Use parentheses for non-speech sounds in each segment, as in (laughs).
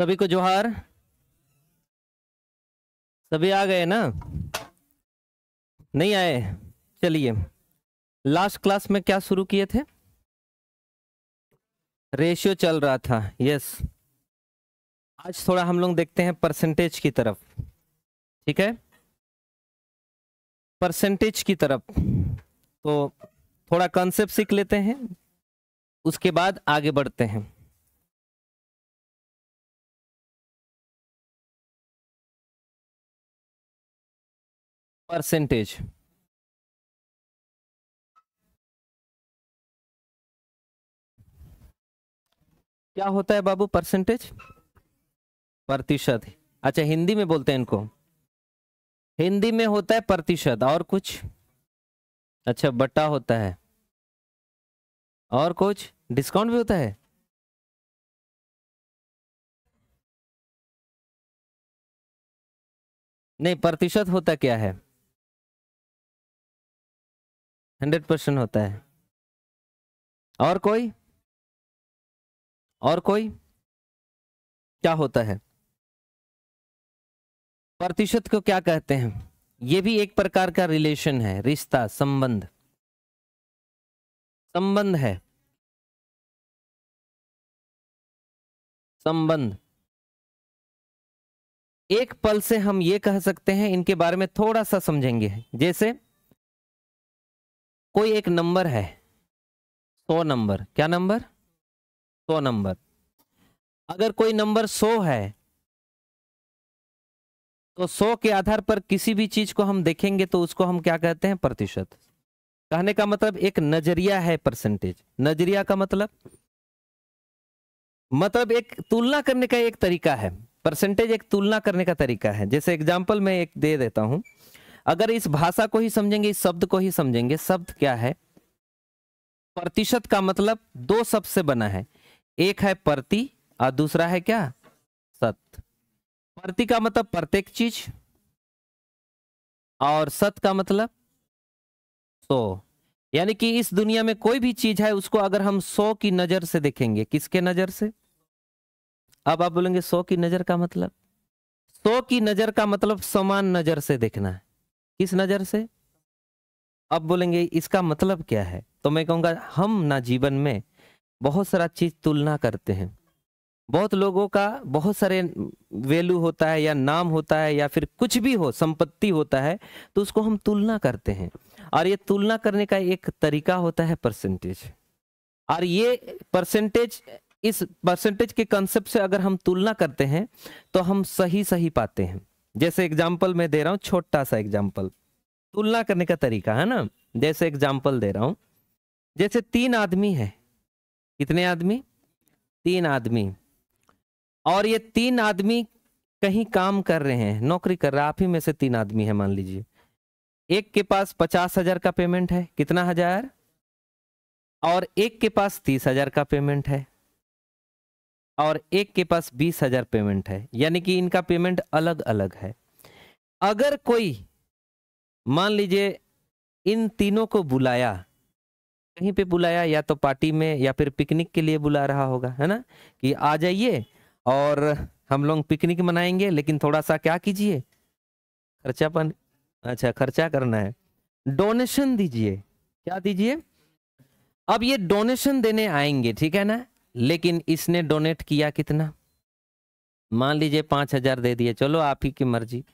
सभी को जोहार सभी आ गए ना नहीं आए चलिए लास्ट क्लास में क्या शुरू किए थे रेशियो चल रहा था यस आज थोड़ा हम लोग देखते हैं परसेंटेज की तरफ ठीक है परसेंटेज की तरफ तो थोड़ा कॉन्सेप्ट सीख लेते हैं उसके बाद आगे बढ़ते हैं परसेंटेज क्या होता है बाबू परसेंटेज प्रतिशत अच्छा हिंदी में बोलते हैं इनको हिंदी में होता है प्रतिशत और कुछ अच्छा बट्टा होता है और कुछ डिस्काउंट भी होता है नहीं प्रतिशत होता क्या है हंड्रेड परसेंट होता है और कोई और कोई क्या होता है प्रतिशत को क्या कहते हैं यह भी एक प्रकार का रिलेशन है रिश्ता संबंध संबंध है संबंध एक पल से हम ये कह सकते हैं इनके बारे में थोड़ा सा समझेंगे जैसे कोई एक नंबर है सौ नंबर क्या नंबर सौ नंबर अगर कोई नंबर सौ है तो सौ के आधार पर किसी भी चीज को हम देखेंगे तो उसको हम क्या कहते हैं प्रतिशत कहने का मतलब एक नजरिया है परसेंटेज नजरिया का मतलब मतलब एक तुलना करने का एक तरीका है परसेंटेज एक तुलना करने का तरीका है जैसे एग्जाम्पल मैं एक दे देता हूं अगर इस भाषा को ही समझेंगे इस शब्द को ही समझेंगे शब्द क्या है प्रतिशत का मतलब दो शब्द से बना है एक है प्रति और दूसरा है क्या सत प्रति का मतलब प्रत्येक चीज और सत का मतलब सो यानी कि इस दुनिया में कोई भी चीज है उसको अगर हम सौ की नजर से देखेंगे किसके नजर से अब आप बोलेंगे सौ की नजर का मतलब सौ की नजर का मतलब समान नजर से देखना है किस नज़र से अब बोलेंगे इसका मतलब क्या है तो मैं कहूँगा हम ना जीवन में बहुत सारा चीज़ तुलना करते हैं बहुत लोगों का बहुत सारे वैल्यू होता है या नाम होता है या फिर कुछ भी हो संपत्ति होता है तो उसको हम तुलना करते हैं और ये तुलना करने का एक तरीका होता है परसेंटेज और ये परसेंटेज इस परसेंटेज के कंसेप्ट से अगर हम तुलना करते हैं तो हम सही सही पाते हैं जैसे एग्जाम्पल मैं दे रहा हूँ छोटा सा एग्जाम्पल तुलना करने का तरीका है ना जैसे एग्जाम्पल दे रहा हूँ जैसे तीन आदमी है कितने आदमी तीन आदमी और ये तीन आदमी कहीं काम कर रहे हैं नौकरी कर रहा है आप ही में से तीन आदमी है मान लीजिए एक के पास पचास हजार का पेमेंट है कितना हजार और एक के पास तीस हजार का पेमेंट है और एक के पास बीस हजार पेमेंट है यानी कि इनका पेमेंट अलग अलग है अगर कोई मान लीजिए इन तीनों को बुलाया कहीं पे बुलाया या तो पार्टी में या फिर पिकनिक के लिए बुला रहा होगा है ना कि आ जाइए और हम लोग पिकनिक मनाएंगे लेकिन थोड़ा सा क्या कीजिए खर्चा पन अच्छा खर्चा करना है डोनेशन दीजिए क्या दीजिए अब ये डोनेशन देने आएंगे ठीक है ना लेकिन इसने डोनेट किया कितना मान लीजिए पाँच हजार दे दिए चलो आप ही की मर्जी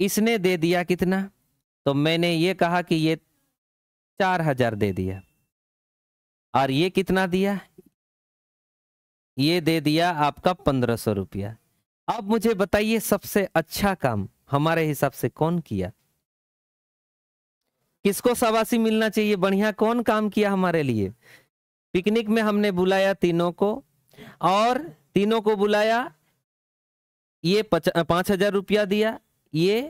इसने दे दिया कितना तो मैंने ये कहा कि ये चार हजार दे दिया और ये कितना दिया ये दे दिया आपका पंद्रह सौ रुपया अब मुझे बताइए सबसे अच्छा काम हमारे हिसाब से कौन किया किसको सवासी मिलना चाहिए बढ़िया कौन काम किया हमारे लिए पिकनिक में हमने बुलाया तीनों को और तीनों को बुलाया ये पांच हजार रुपया दिया ये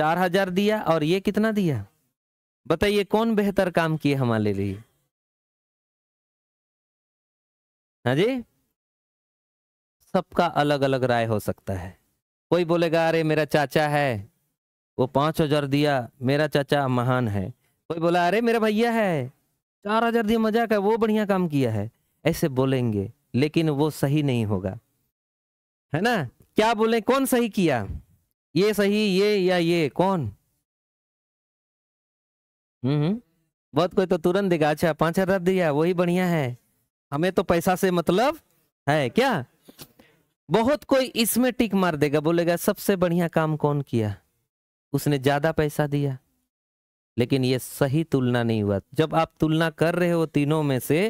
चार हजार दिया और ये कितना दिया बताइए कौन बेहतर काम किए हमारे लिए हाँ जी सबका अलग अलग राय हो सकता है कोई बोलेगा अरे मेरा चाचा है वो पांच हजार दिया मेरा चाचा महान है कोई बोला अरे मेरा भैया है चार हजार दिया मजाक है वो बढ़िया काम किया है ऐसे बोलेंगे लेकिन वो सही नहीं होगा है ना क्या बोले कौन सही किया ये सही ये या ये कौन हम्म बहुत कोई तो तुरंत देगा अच्छा पांच हजार दिया वही बढ़िया है हमें तो पैसा से मतलब है क्या बहुत कोई इसमें टिक मार देगा बोलेगा सबसे बढ़िया काम कौन किया उसने ज्यादा पैसा दिया लेकिन ये सही तुलना नहीं हुआ जब आप तुलना कर रहे हो तीनों में से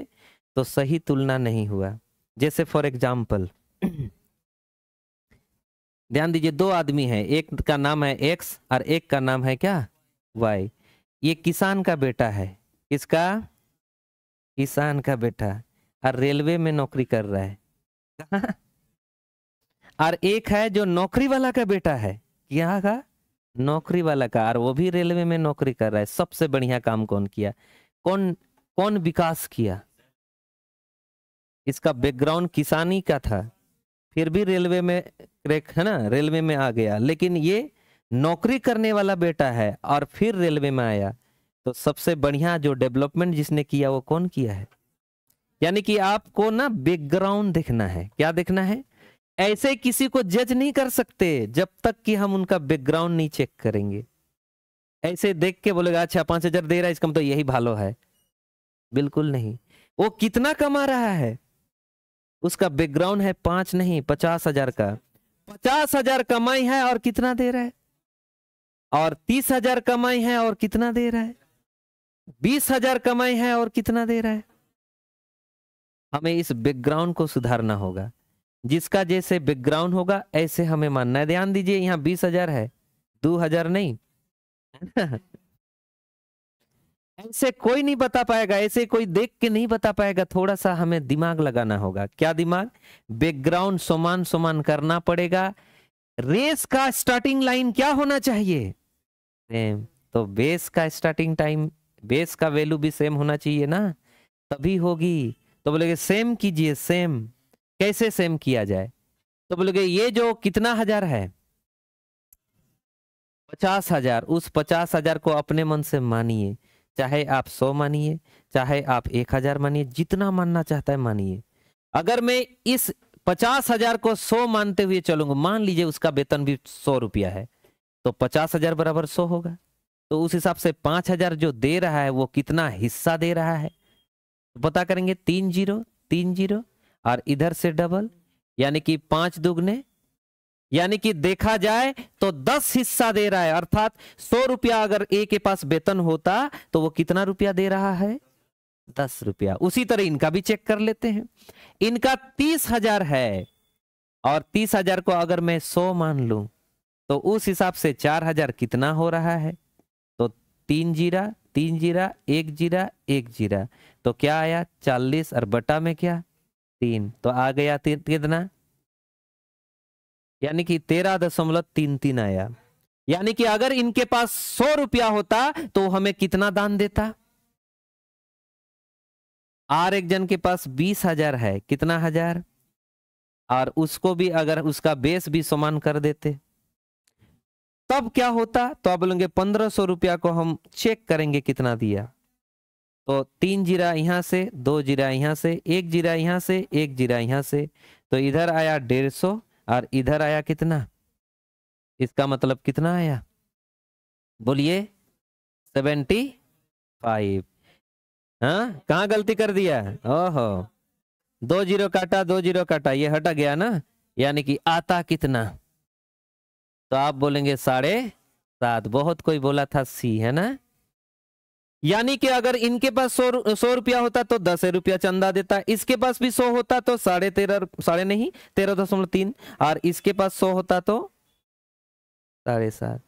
तो सही तुलना नहीं हुआ जैसे फॉर एग्जाम्पल (clears throat) ध्यान दीजिए दो आदमी हैं एक का नाम है एक्स और एक का नाम है क्या वाई ये किसान का बेटा है किसका किसान का बेटा और रेलवे में नौकरी कर रहा है (laughs) और एक है जो नौकरी वाला का बेटा है क्या का नौकरी वाला का और वो भी रेलवे में नौकरी कर रहा है सबसे बढ़िया काम कौन किया कौन कौन विकास किया इसका बैकग्राउंड किसानी का था फिर भी रेलवे में क्रेक है ना रेलवे में आ गया लेकिन ये नौकरी करने वाला बेटा है और फिर रेलवे में आया तो सबसे बढ़िया जो डेवलपमेंट जिसने किया वो कौन किया है यानी कि आपको ना बैकग्राउंड देखना है क्या देखना है ऐसे किसी को जज नहीं कर सकते जब तक कि हम उनका बैकग्राउंड नहीं चेक करेंगे ऐसे देख के बोलेगा अच्छा पांच हजार दे रहा है इसका मतलब तो यही भालो है बिल्कुल नहीं वो कितना कमा रहा है उसका बैकग्राउंड है पांच नहीं पचास हजार का पचास हजार कमाई है और कितना दे रहा है और तीस हजार कमाई है और कितना दे रहा है बीस हजार कमाई है और कितना दे रहा है हमें इस बैकग्राउंड को सुधारना होगा जिसका जैसे बैकग्राउंड होगा ऐसे हमें मानना है ध्यान दीजिए यहाँ बीस हजार है दो हजार नहीं (laughs) ऐसे कोई नहीं बता पाएगा ऐसे कोई देख के नहीं बता पाएगा थोड़ा सा हमें दिमाग लगाना होगा क्या दिमाग बैकग्राउंड समान समान करना पड़ेगा रेस का स्टार्टिंग लाइन क्या होना चाहिए सेम तो बेस का स्टार्टिंग टाइम बेस का वैल्यू भी सेम होना चाहिए ना तभी होगी तो बोलेगे सेम कीजिए सेम कैसे सेम किया जाए तो बोलोगे ये जो कितना हजार है पचास हजार उस पचास हजार को अपने मन से मानिए चाहे आप सौ मानिए चाहे आप एक हजार मानिए जितना मानना चाहता है मानिए अगर मैं इस पचास हजार को सौ मानते हुए चलूंगा मान लीजिए उसका वेतन भी सौ रुपया है तो पचास हजार बराबर सौ होगा तो उस हिसाब से पांच हजार जो दे रहा है वो कितना हिस्सा दे रहा है तो पता करेंगे तीन जीरो तीन जीरो और इधर से डबल यानी कि पांच दुगने यानी कि देखा जाए तो दस हिस्सा दे रहा है अर्थात सौ रुपया अगर ए के पास वेतन होता तो वो कितना रुपया दे रहा है दस रुपया उसी तरह इनका भी चेक कर लेते हैं इनका तीस हजार है और तीस हजार को अगर मैं सौ मान लू तो उस हिसाब से चार हजार कितना हो रहा है तो तीन जीरा तीन जीरा एक जीरा एक जीरा तो क्या आया चालीस और बटा में क्या तीन तो आ गया कितना यानी कि तेरह दशमलव तीन तीन आया यानी कि अगर इनके पास सौ रुपया होता तो हमें कितना दान देता आर एक जन के पास बीस हजार है कितना हजार और उसको भी अगर उसका बेस भी समान कर देते तब क्या होता तो आप बोलेंगे पंद्रह सौ रुपया को हम चेक करेंगे कितना दिया तो तीन जीरा यहाँ से दो जीरा यहाँ से एक जीरा यहाँ से एक जीरा यहाँ से तो इधर आया डेढ़ सौ और इधर आया कितना इसका मतलब कितना आया बोलिए सेवेंटी फाइव हाँ कहाँ गलती कर दिया ओहो दो जीरो काटा दो जीरो काटा ये हटा गया ना यानी कि आता कितना तो आप बोलेंगे साढ़े सात बहुत कोई बोला था सी है ना यानी कि अगर इनके पास सौ सौ रुपया होता तो दस रुपया चंदा देता इसके पास भी सौ होता तो साढ़े तेरह साढ़े नहीं तेरह दशमलव तीन और इसके पास सौ होता तो साढ़े सात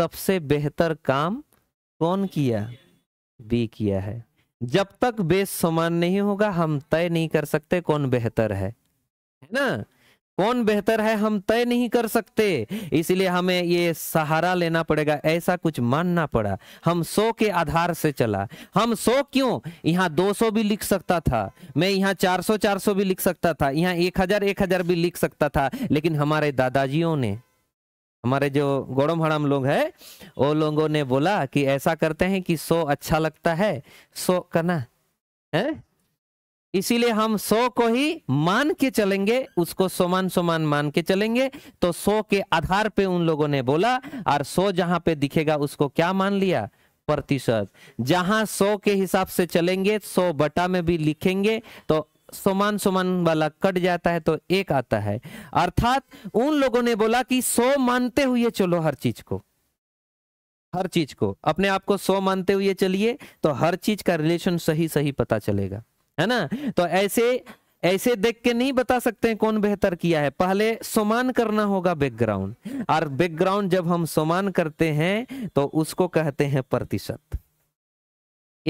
सबसे बेहतर काम कौन किया बी किया है जब तक बेस समान नहीं होगा हम तय नहीं कर सकते कौन बेहतर है है ना कौन बेहतर है हम तय नहीं कर सकते इसलिए हमें ये सहारा लेना पड़ेगा ऐसा कुछ मानना पड़ा हम सौ के आधार से चला हम सौ क्यों यहाँ दो सौ भी लिख सकता था मैं यहाँ चार सौ चार सौ भी लिख सकता था यहाँ एक हजार एक हजार भी लिख सकता था लेकिन हमारे दादाजियों ने हमारे जो गौड़म हड़म लोग हैं वो लोगों ने बोला कि ऐसा करते हैं कि सौ अच्छा लगता है सौ करना है इसीलिए हम सौ को ही मान के चलेंगे उसको समान समान मान के चलेंगे तो सो के आधार पे उन लोगों ने बोला और सो जहां पे दिखेगा उसको क्या मान लिया प्रतिशत जहां सौ के हिसाब से चलेंगे सौ बटा में भी लिखेंगे तो समान समान वाला कट जाता है तो एक आता है अर्थात उन लोगों ने बोला कि सो मानते हुए चलो हर चीज को हर चीज को अपने आप को सौ मानते हुए चलिए तो हर चीज का रिलेशन सही सही पता चलेगा है ना तो ऐसे ऐसे देख के नहीं बता सकते हैं कौन बेहतर किया है पहले समान करना होगा बैकग्राउंड और बैकग्राउंड जब हम समान करते हैं तो उसको कहते हैं प्रतिशत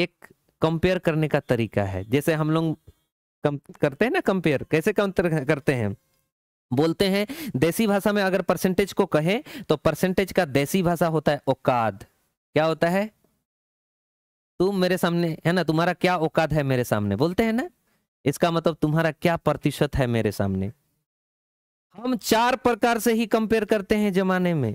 एक कंपेयर करने का तरीका है जैसे हम लोग करते हैं ना कंपेयर कैसे कंपेयर करते हैं बोलते हैं देसी भाषा में अगर परसेंटेज को कहें तो परसेंटेज का देसी भाषा होता है औकाद क्या होता है तुम मेरे सामने है ना तुम्हारा क्या औकात है मेरे सामने बोलते हैं ना इसका मतलब तुम्हारा क्या प्रतिशत है मेरे सामने हम चार प्रकार से ही कंपेयर करते हैं जमाने में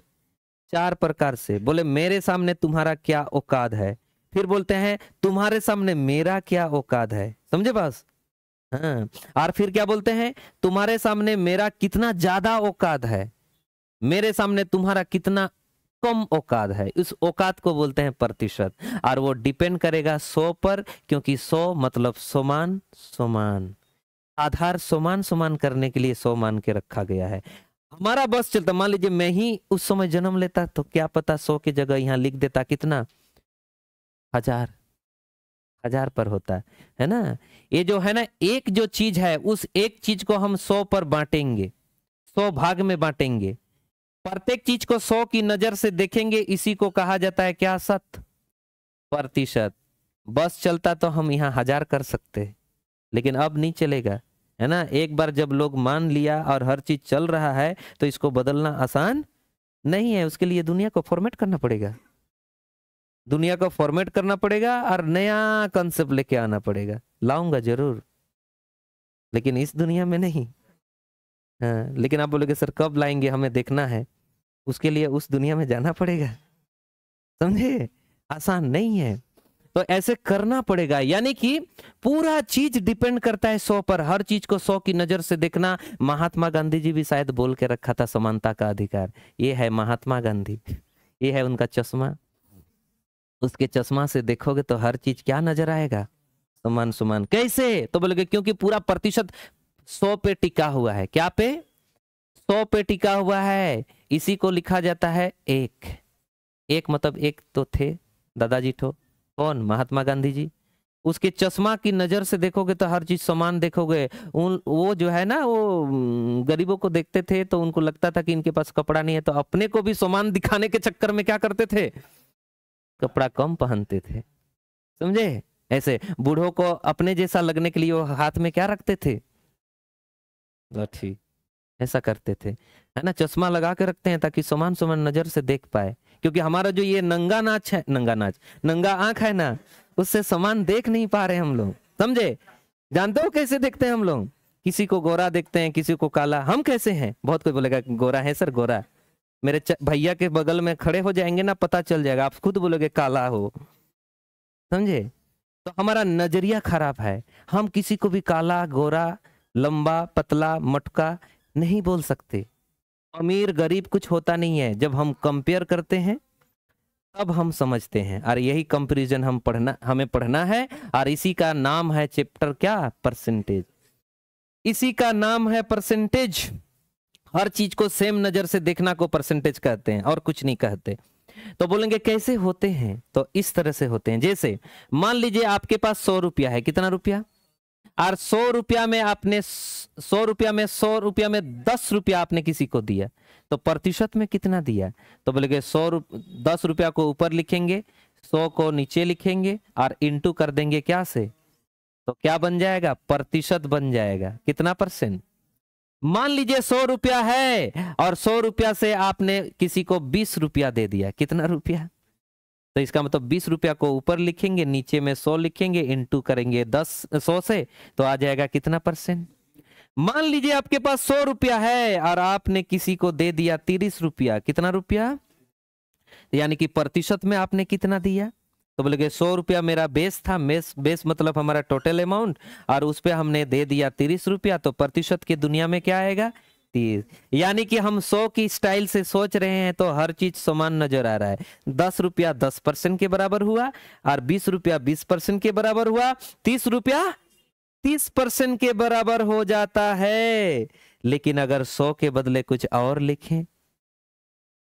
चार प्रकार से बोले मेरे सामने तुम्हारा क्या औकात है फिर बोलते हैं तुम्हारे सामने मेरा क्या औकात है समझे बस हाँ और फिर क्या बोलते हैं तुम्हारे सामने मेरा कितना ज्यादा औकात है मेरे सामने तुम्हारा कितना कम औकात है उस औकात को बोलते हैं प्रतिशत और वो डिपेंड करेगा सौ पर क्योंकि सौ मतलब समान समान आधार समान समान करने के लिए सौ मान के रखा गया है हमारा बस चलता मान लीजिए मैं ही उस समय जन्म लेता तो क्या पता सौ की जगह यहाँ लिख देता कितना हजार हजार पर होता है ना ये जो है ना एक जो चीज है उस एक चीज को हम सौ पर बांटेंगे सौ भाग में बांटेंगे प्रत्येक चीज को सौ की नजर से देखेंगे इसी को कहा जाता है क्या सत प्रतिशत बस चलता तो हम यहाँ हजार कर सकते लेकिन अब नहीं चलेगा है ना एक बार जब लोग मान लिया और हर चीज चल रहा है तो इसको बदलना आसान नहीं है उसके लिए दुनिया को फॉर्मेट करना पड़ेगा दुनिया को फॉर्मेट करना पड़ेगा और नया कंसेप्ट लेके आना पड़ेगा लाऊंगा जरूर लेकिन इस दुनिया में नहीं हाँ लेकिन आप बोलोगे सर कब लाएंगे हमें देखना है उसके लिए उस दुनिया में जाना पड़ेगा समझे आसान नहीं है तो ऐसे करना पड़ेगा यानी कि पूरा चीज डिपेंड करता है सौ पर हर चीज को सौ की नजर से देखना महात्मा गांधी जी भी शायद बोल के रखा था समानता का अधिकार ये है महात्मा गांधी ये है उनका चश्मा उसके चश्मा से देखोगे तो हर चीज क्या नजर आएगा समान समान कैसे तो बोलोगे क्योंकि पूरा प्रतिशत सौ पे टिका हुआ है क्या पे सौ पे टिका हुआ है इसी को लिखा जाता है एक एक मतलब एक तो थे दादाजी ठो कौन महात्मा गांधी जी उसके चश्मा की नज़र से देखोगे तो हर चीज़ समान देखोगे उन वो जो है ना वो गरीबों को देखते थे तो उनको लगता था कि इनके पास कपड़ा नहीं है तो अपने को भी समान दिखाने के चक्कर में क्या करते थे कपड़ा कम पहनते थे समझे ऐसे बूढ़ों को अपने जैसा लगने के लिए वो हाथ में क्या रखते थे ठीक ऐसा करते थे है ना चश्मा लगा के रखते हैं ताकि समान समान नजर से देख पाए क्योंकि हमारा जो ये नंगा नाच है नंगा नाच नंगा आंख है ना उससे समान देख नहीं पा रहे हम लोग समझे जानते हो कैसे देखते हैं हम लोग किसी को गोरा देखते हैं किसी को काला हम कैसे हैं बहुत कुछ बोलेगा गोरा है सर गोरा मेरे भैया के बगल में खड़े हो जाएंगे ना पता चल जाएगा आप खुद बोलोगे काला हो समझे तो हमारा नजरिया खराब है हम किसी को भी काला गोरा लंबा पतला मटका नहीं बोल सकते अमीर गरीब कुछ होता नहीं है जब हम कंपेयर करते हैं तब हम समझते हैं और यही कंपेरिजन हम पढ़ना हमें पढ़ना है और इसी का नाम है चैप्टर क्या परसेंटेज इसी का नाम है परसेंटेज हर चीज को सेम नजर से देखना को परसेंटेज कहते हैं और कुछ नहीं कहते तो बोलेंगे कैसे होते हैं तो इस तरह से होते हैं जैसे मान लीजिए आपके पास सौ रुपया है कितना रुपया और सौ रुपया में आपने सौ रुपया में सौ रुपया में दस रुपया आपने किसी को दिया तो प्रतिशत में कितना दिया तो बोलेगे सौ रुप दस रुपया को ऊपर लिखेंगे सौ को नीचे लिखेंगे और इंटू कर देंगे क्या से तो क्या बन जाएगा प्रतिशत बन जाएगा कितना परसेंट मान लीजिए सौ रुपया है और सौ रुपया से आपने किसी को बीस रुपया दे दिया कितना रुपया तो इसका मतलब बीस रुपया को ऊपर लिखेंगे नीचे में सौ लिखेंगे इन करेंगे दस सौ से तो आ जाएगा कितना परसेंट मान लीजिए आपके पास सौ रुपया है और आपने किसी को दे दिया तीस रुपया कितना रुपया यानी कि प्रतिशत में आपने कितना दिया तो बोले सौ रुपया मेरा बेस था बेस बेस मतलब हमारा टोटल अमाउंट और उस पर हमने दे दिया तीस रुपया तो प्रतिशत की दुनिया में क्या आएगा सकती है यानी कि हम सौ की स्टाइल से सोच रहे हैं तो हर चीज समान नजर आ रहा है दस रुपया दस परसेंट के बराबर हुआ और बीस रुपया बीस परसेंट के बराबर हुआ तीस रुपया तीस परसेंट के बराबर हो जाता है लेकिन अगर सौ के बदले कुछ और लिखें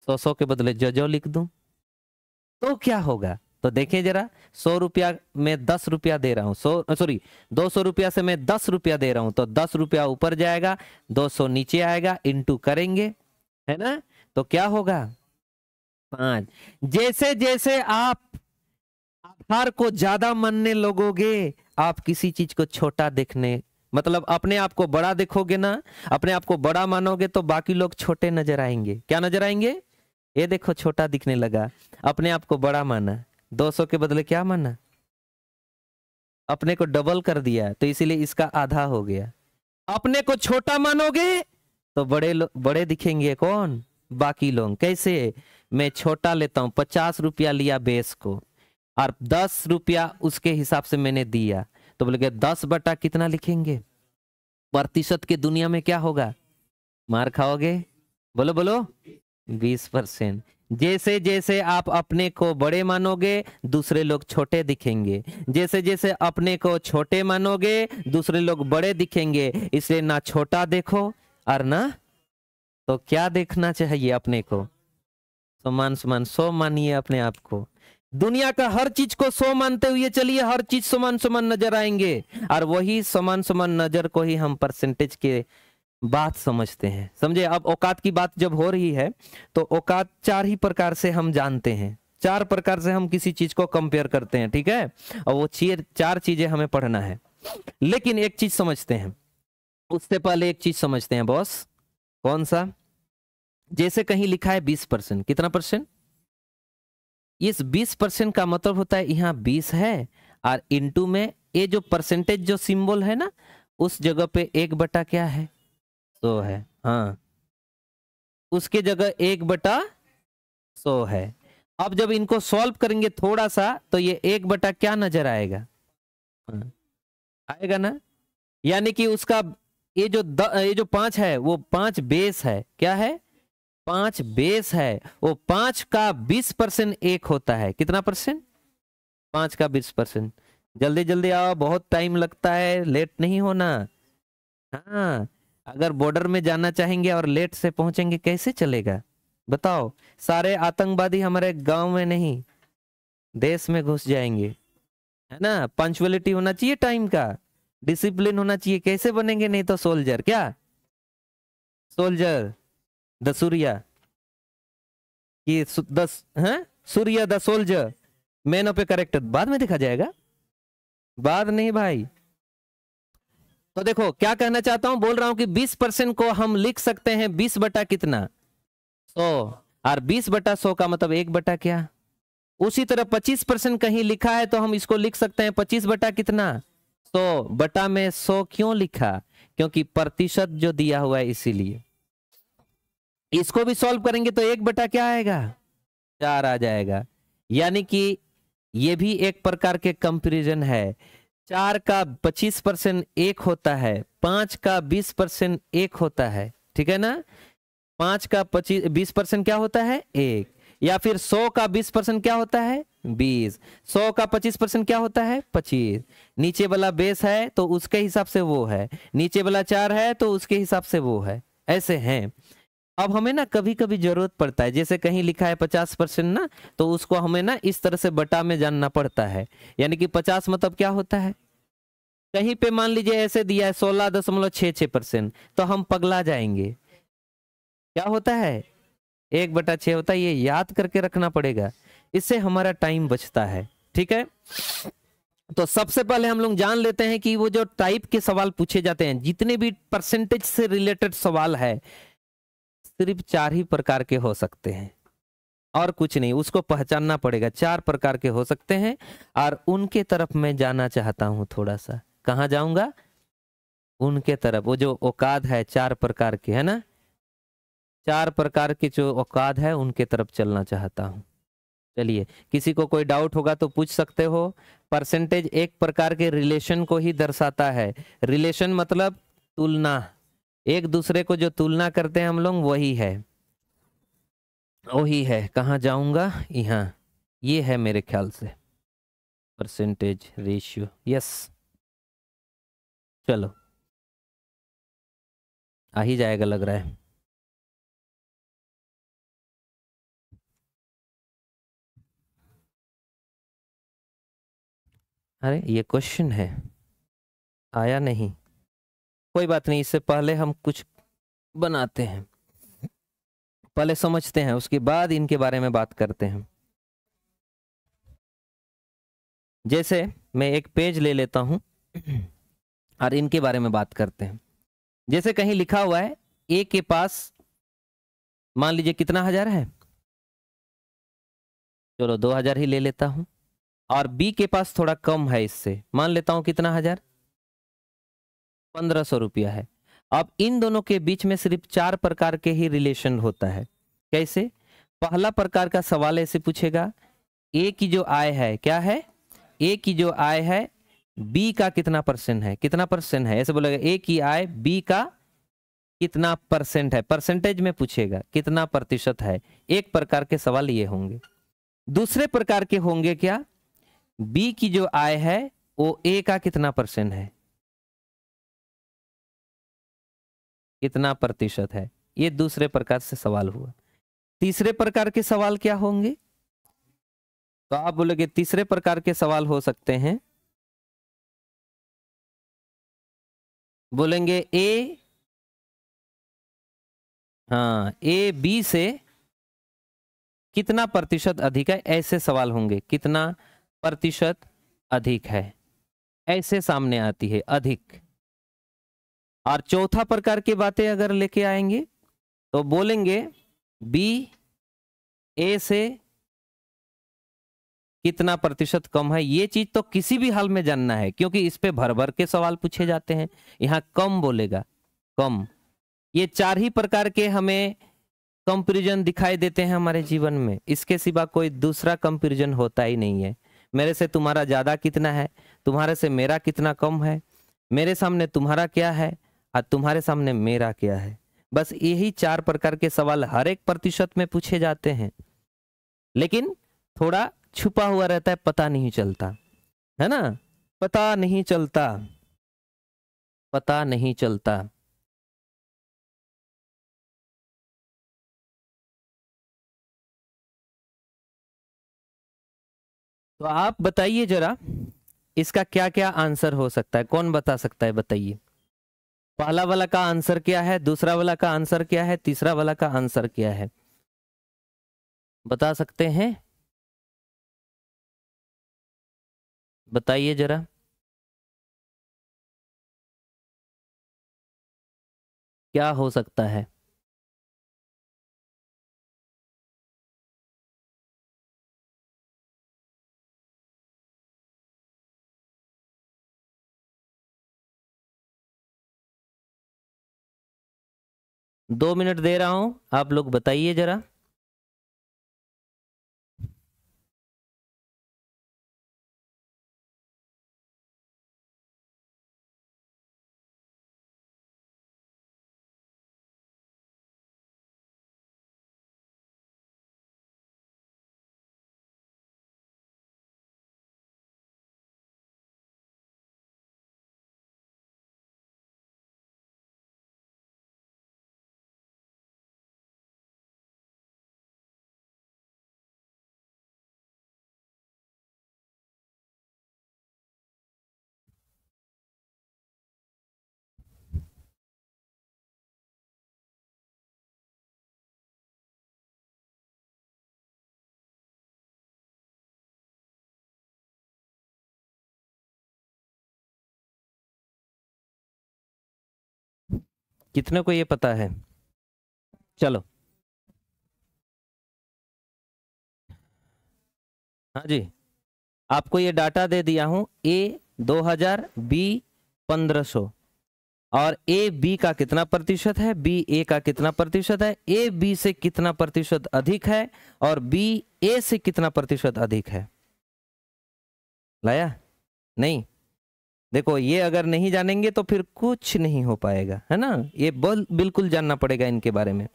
सौ सौ के बदले जजो लिख दूं तो क्या होगा तो देखिए जरा सौ रुपया में दस रुपया दे रहा हूँ सौ सॉरी दो सौ रुपया से मैं दस रुपया दे रहा हूँ तो दस रुपया ऊपर जाएगा दो सौ नीचे आएगा इंटू करेंगे है ना तो क्या होगा पांच जैसे जैसे आप आधार को ज्यादा मानने लगोगे आप किसी चीज को छोटा देखने मतलब अपने आप को बड़ा देखोगे ना अपने आप को बड़ा मानोगे तो बाकी लोग छोटे नजर आएंगे क्या नजर आएंगे ये देखो छोटा दिखने लगा अपने आप को बड़ा माना 200 के बदले क्या माना अपने को डबल कर दिया तो इसीलिए इसका आधा हो गया अपने को छोटा मानोगे तो बड़े बड़े दिखेंगे कौन बाकी लोग कैसे मैं छोटा लेता हूं पचास रुपया लिया बेस को और दस रुपया उसके हिसाब से मैंने दिया तो बोले दस बटा कितना लिखेंगे प्रतिशत के दुनिया में क्या होगा मार खाओगे बोलो बोलो बीस परसेंट जैसे जैसे आप अपने को बड़े मानोगे दूसरे लोग छोटे दिखेंगे जैसे जैसे अपने को छोटे मानोगे दूसरे लोग बड़े दिखेंगे इसलिए ना छोटा देखो और ना तो क्या देखना चाहिए अपने को समान समान सो मानिए अपने आप को दुनिया का हर चीज को सो मानते हुए चलिए हर चीज समान समान नजर आएंगे और वही समान समान नजर को ही हम परसेंटेज के बात समझते हैं समझे अब औकात की बात जब हो रही है तो औकात चार ही प्रकार से हम जानते हैं चार प्रकार से हम किसी चीज को कंपेयर करते हैं ठीक है और वो चार चीजें हमें पढ़ना है लेकिन एक चीज समझते हैं उससे पहले एक चीज समझते हैं बॉस कौन सा जैसे कहीं लिखा है बीस परसेंट कितना परसेंट इस बीस परसेंट का मतलब होता है यहाँ बीस है और इंटू में ये जो परसेंटेज जो सिंबल है ना उस जगह पे एक बटा क्या है सौ है हाँ उसके जगह एक बटा सौ है अब जब इनको सॉल्व करेंगे थोड़ा सा तो ये एक बटा क्या नजर आएगा हाँ। आएगा ना यानी कि उसका ये जो द, ये जो पांच है वो पांच बेस है क्या है पांच बेस है वो पांच का बीस परसेंट एक होता है कितना परसेंट पांच का बीस परसेंट जल्दी जल्दी आओ बहुत टाइम लगता है लेट नहीं होना हाँ अगर बॉर्डर में जाना चाहेंगे और लेट से पहुंचेंगे कैसे चलेगा बताओ सारे आतंकवादी हमारे गांव में नहीं देश में घुस जाएंगे है ना पंचुअलिटी होना चाहिए टाइम का डिसिप्लिन होना चाहिए कैसे बनेंगे नहीं तो सोल्जर क्या सोल्जर द सूर्या कि दस Surya the soldier man of a character बाद में देखा जाएगा बाद नहीं भाई तो देखो क्या कहना चाहता हूं बोल रहा हूं कि 20 परसेंट को हम लिख सकते हैं 20 बटा कितना 100 और 20 बटा 100 का मतलब एक बटा क्या उसी तरह 25 परसेंट कहीं लिखा है तो हम इसको लिख सकते हैं 25 बटा कितना 100 बटा में 100 क्यों लिखा क्योंकि प्रतिशत जो दिया हुआ है इसीलिए इसको भी सॉल्व करेंगे तो एक बटा क्या आएगा चार आ जाएगा यानी कि ये भी एक प्रकार के कंपेरिजन है चार का पच्चीस परसेंट एक होता है पांच का बीस परसेंट एक होता है ठीक है ना पांच का पच्चीस बीस परसेंट क्या होता है एक या फिर सौ का बीस परसेंट क्या होता है बीस सौ का पच्चीस परसेंट क्या होता है पच्चीस नीचे वाला बेस है तो उसके हिसाब से वो है नीचे वाला चार है तो उसके हिसाब से वो है ऐसे हैं अब हमें ना कभी कभी जरूरत पड़ता है जैसे कहीं लिखा है पचास परसेंट ना तो उसको हमें ना इस तरह से बटा में जानना पड़ता है यानी कि पचास मतलब क्या होता है कहीं पे मान लीजिए ऐसे दिया है सोलह दशमलव छ छ परसेंट तो हम पगला जाएंगे क्या होता है एक बटा छ होता है ये याद करके रखना पड़ेगा इससे हमारा टाइम बचता है ठीक है तो सबसे पहले हम लोग जान लेते हैं कि वो जो टाइप के सवाल पूछे जाते हैं जितने भी परसेंटेज से रिलेटेड सवाल है सिर्फ चार ही प्रकार के हो सकते हैं और कुछ नहीं उसको पहचानना पड़ेगा चार प्रकार के हो सकते हैं और उनके तरफ मैं जाना चाहता हूँ थोड़ा सा कहाँ जाऊंगा उनके तरफ वो जो औकाद है चार प्रकार के है ना चार प्रकार के जो औकाद है उनके तरफ चलना चाहता हूँ चलिए किसी को कोई डाउट होगा तो पूछ सकते हो परसेंटेज एक प्रकार के रिलेशन को ही दर्शाता है रिलेशन मतलब तुलना एक दूसरे को जो तुलना करते हैं हम लोग वही है वही है कहाँ जाऊंगा यहाँ ये है मेरे ख्याल से परसेंटेज रेशियो यस चलो आ ही जाएगा लग रहा है अरे ये क्वेश्चन है आया नहीं कोई बात नहीं इससे पहले हम कुछ बनाते हैं पहले समझते हैं उसके बाद इनके बारे में बात करते हैं जैसे मैं एक पेज ले लेता हूं और इनके बारे में बात करते हैं जैसे कहीं लिखा हुआ है ए के पास मान लीजिए कितना हजार है चलो दो हजार ही ले लेता हूं और बी के पास थोड़ा कम है इससे मान लेता हूं कितना हजार पंद्रह सौ रुपया है अब इन दोनों के बीच में सिर्फ चार प्रकार के ही रिलेशन होता है कैसे पहला प्रकार का सवाल ऐसे पूछेगा ए की जो आय है क्या है ए की जो आय है बी का कितना परसेंट है कितना परसेंट है ऐसे बोलेगा ए की आय बी का कितना परसेंट है परसेंटेज में पूछेगा कितना प्रतिशत है एक प्रकार के सवाल ये होंगे दूसरे प्रकार के होंगे क्या बी की जो आय है वो ए का कितना परसेंट है कितना प्रतिशत है ये दूसरे प्रकार से सवाल हुआ तीसरे प्रकार के सवाल क्या होंगे तो आप बोलोगे तीसरे प्रकार के सवाल हो सकते हैं बोलेंगे ए हाँ ए बी से कितना प्रतिशत अधिक है ऐसे सवाल होंगे कितना प्रतिशत अधिक है ऐसे सामने आती है अधिक और चौथा प्रकार की बातें अगर लेके आएंगे तो बोलेंगे बी ए से कितना प्रतिशत कम है ये चीज तो किसी भी हाल में जानना है क्योंकि इस पे भर भर के सवाल पूछे जाते हैं यहाँ कम बोलेगा कम ये चार ही प्रकार के हमें कंपेरिजन दिखाई देते हैं हमारे जीवन में इसके सिवा कोई दूसरा कंपेरिजन होता ही नहीं है मेरे से तुम्हारा ज़्यादा कितना है तुम्हारे से मेरा कितना कम है मेरे सामने तुम्हारा क्या है और हाँ, तुम्हारे सामने मेरा क्या है बस यही चार प्रकार के सवाल हर एक प्रतिशत में पूछे जाते हैं लेकिन थोड़ा छुपा हुआ रहता है पता नहीं चलता है ना पता नहीं चलता पता नहीं चलता तो आप बताइए जरा इसका क्या क्या आंसर हो सकता है कौन बता सकता है बताइए पहला वाला का आंसर क्या है दूसरा वाला का आंसर क्या है तीसरा वाला का आंसर क्या है बता सकते हैं बताइए जरा क्या हो सकता है दो मिनट दे रहा हूँ आप लोग बताइए ज़रा कितने को ये पता है चलो हाँ जी आपको ये डाटा दे दिया हूं ए 2000 बी 1500 और ए बी का कितना प्रतिशत है बी ए का कितना प्रतिशत है ए बी से कितना प्रतिशत अधिक है और बी ए से कितना प्रतिशत अधिक है लाया नहीं देखो ये अगर नहीं जानेंगे तो फिर कुछ नहीं हो पाएगा है ना ये बिल्कुल जानना पड़ेगा इनके बारे में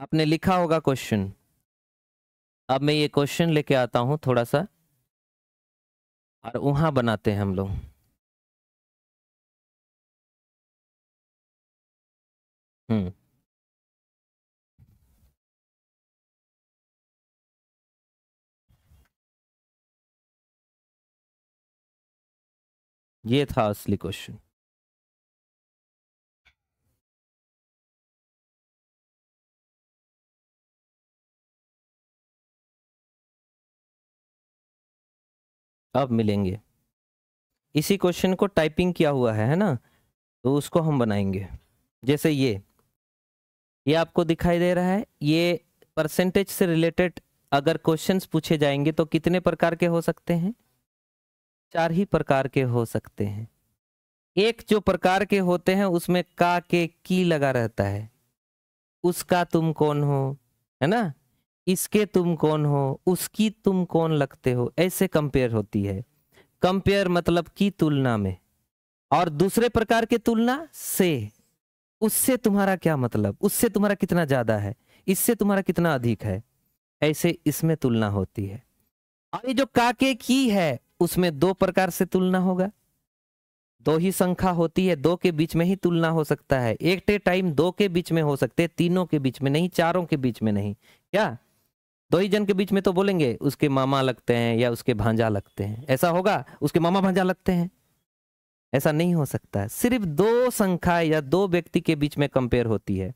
आपने लिखा होगा क्वेश्चन अब मैं ये क्वेश्चन लेके आता हूं थोड़ा सा और वहां बनाते हैं हम लोग हम्म ये था असली क्वेश्चन अब मिलेंगे इसी क्वेश्चन को टाइपिंग किया हुआ है है ना तो उसको हम बनाएंगे जैसे ये ये आपको दिखाई दे रहा है ये परसेंटेज से रिलेटेड अगर क्वेश्चंस पूछे जाएंगे तो कितने प्रकार के हो सकते हैं चार ही प्रकार के हो सकते हैं एक जो प्रकार के होते हैं उसमें का के की लगा रहता है उसका तुम कौन हो है ना इसके तुम कौन हो उसकी तुम कौन लगते हो ऐसे कंपेयर होती है कंपेयर मतलब की तुलना में और दूसरे प्रकार के तुलना से उससे तुम्हारा क्या मतलब उससे तुम्हारा कितना ज्यादा है इससे तुम्हारा कितना अधिक है ऐसे इसमें तुलना होती है और ये जो काके की है उसमें दो प्रकार से तुलना होगा दो ही संख्या होती है दो के बीच में ही तुलना हो सकता है एक टाइम दो के बीच में हो सकते तीनों के बीच में नहीं चारों के बीच में नहीं क्या दो ही जन के बीच में तो बोलेंगे उसके मामा लगते हैं या उसके भांजा लगते हैं ऐसा होगा उसके मामा भांजा लगते हैं ऐसा नहीं हो सकता सिर्फ दो संख्या या दो व्यक्ति के बीच में कंपेयर होती है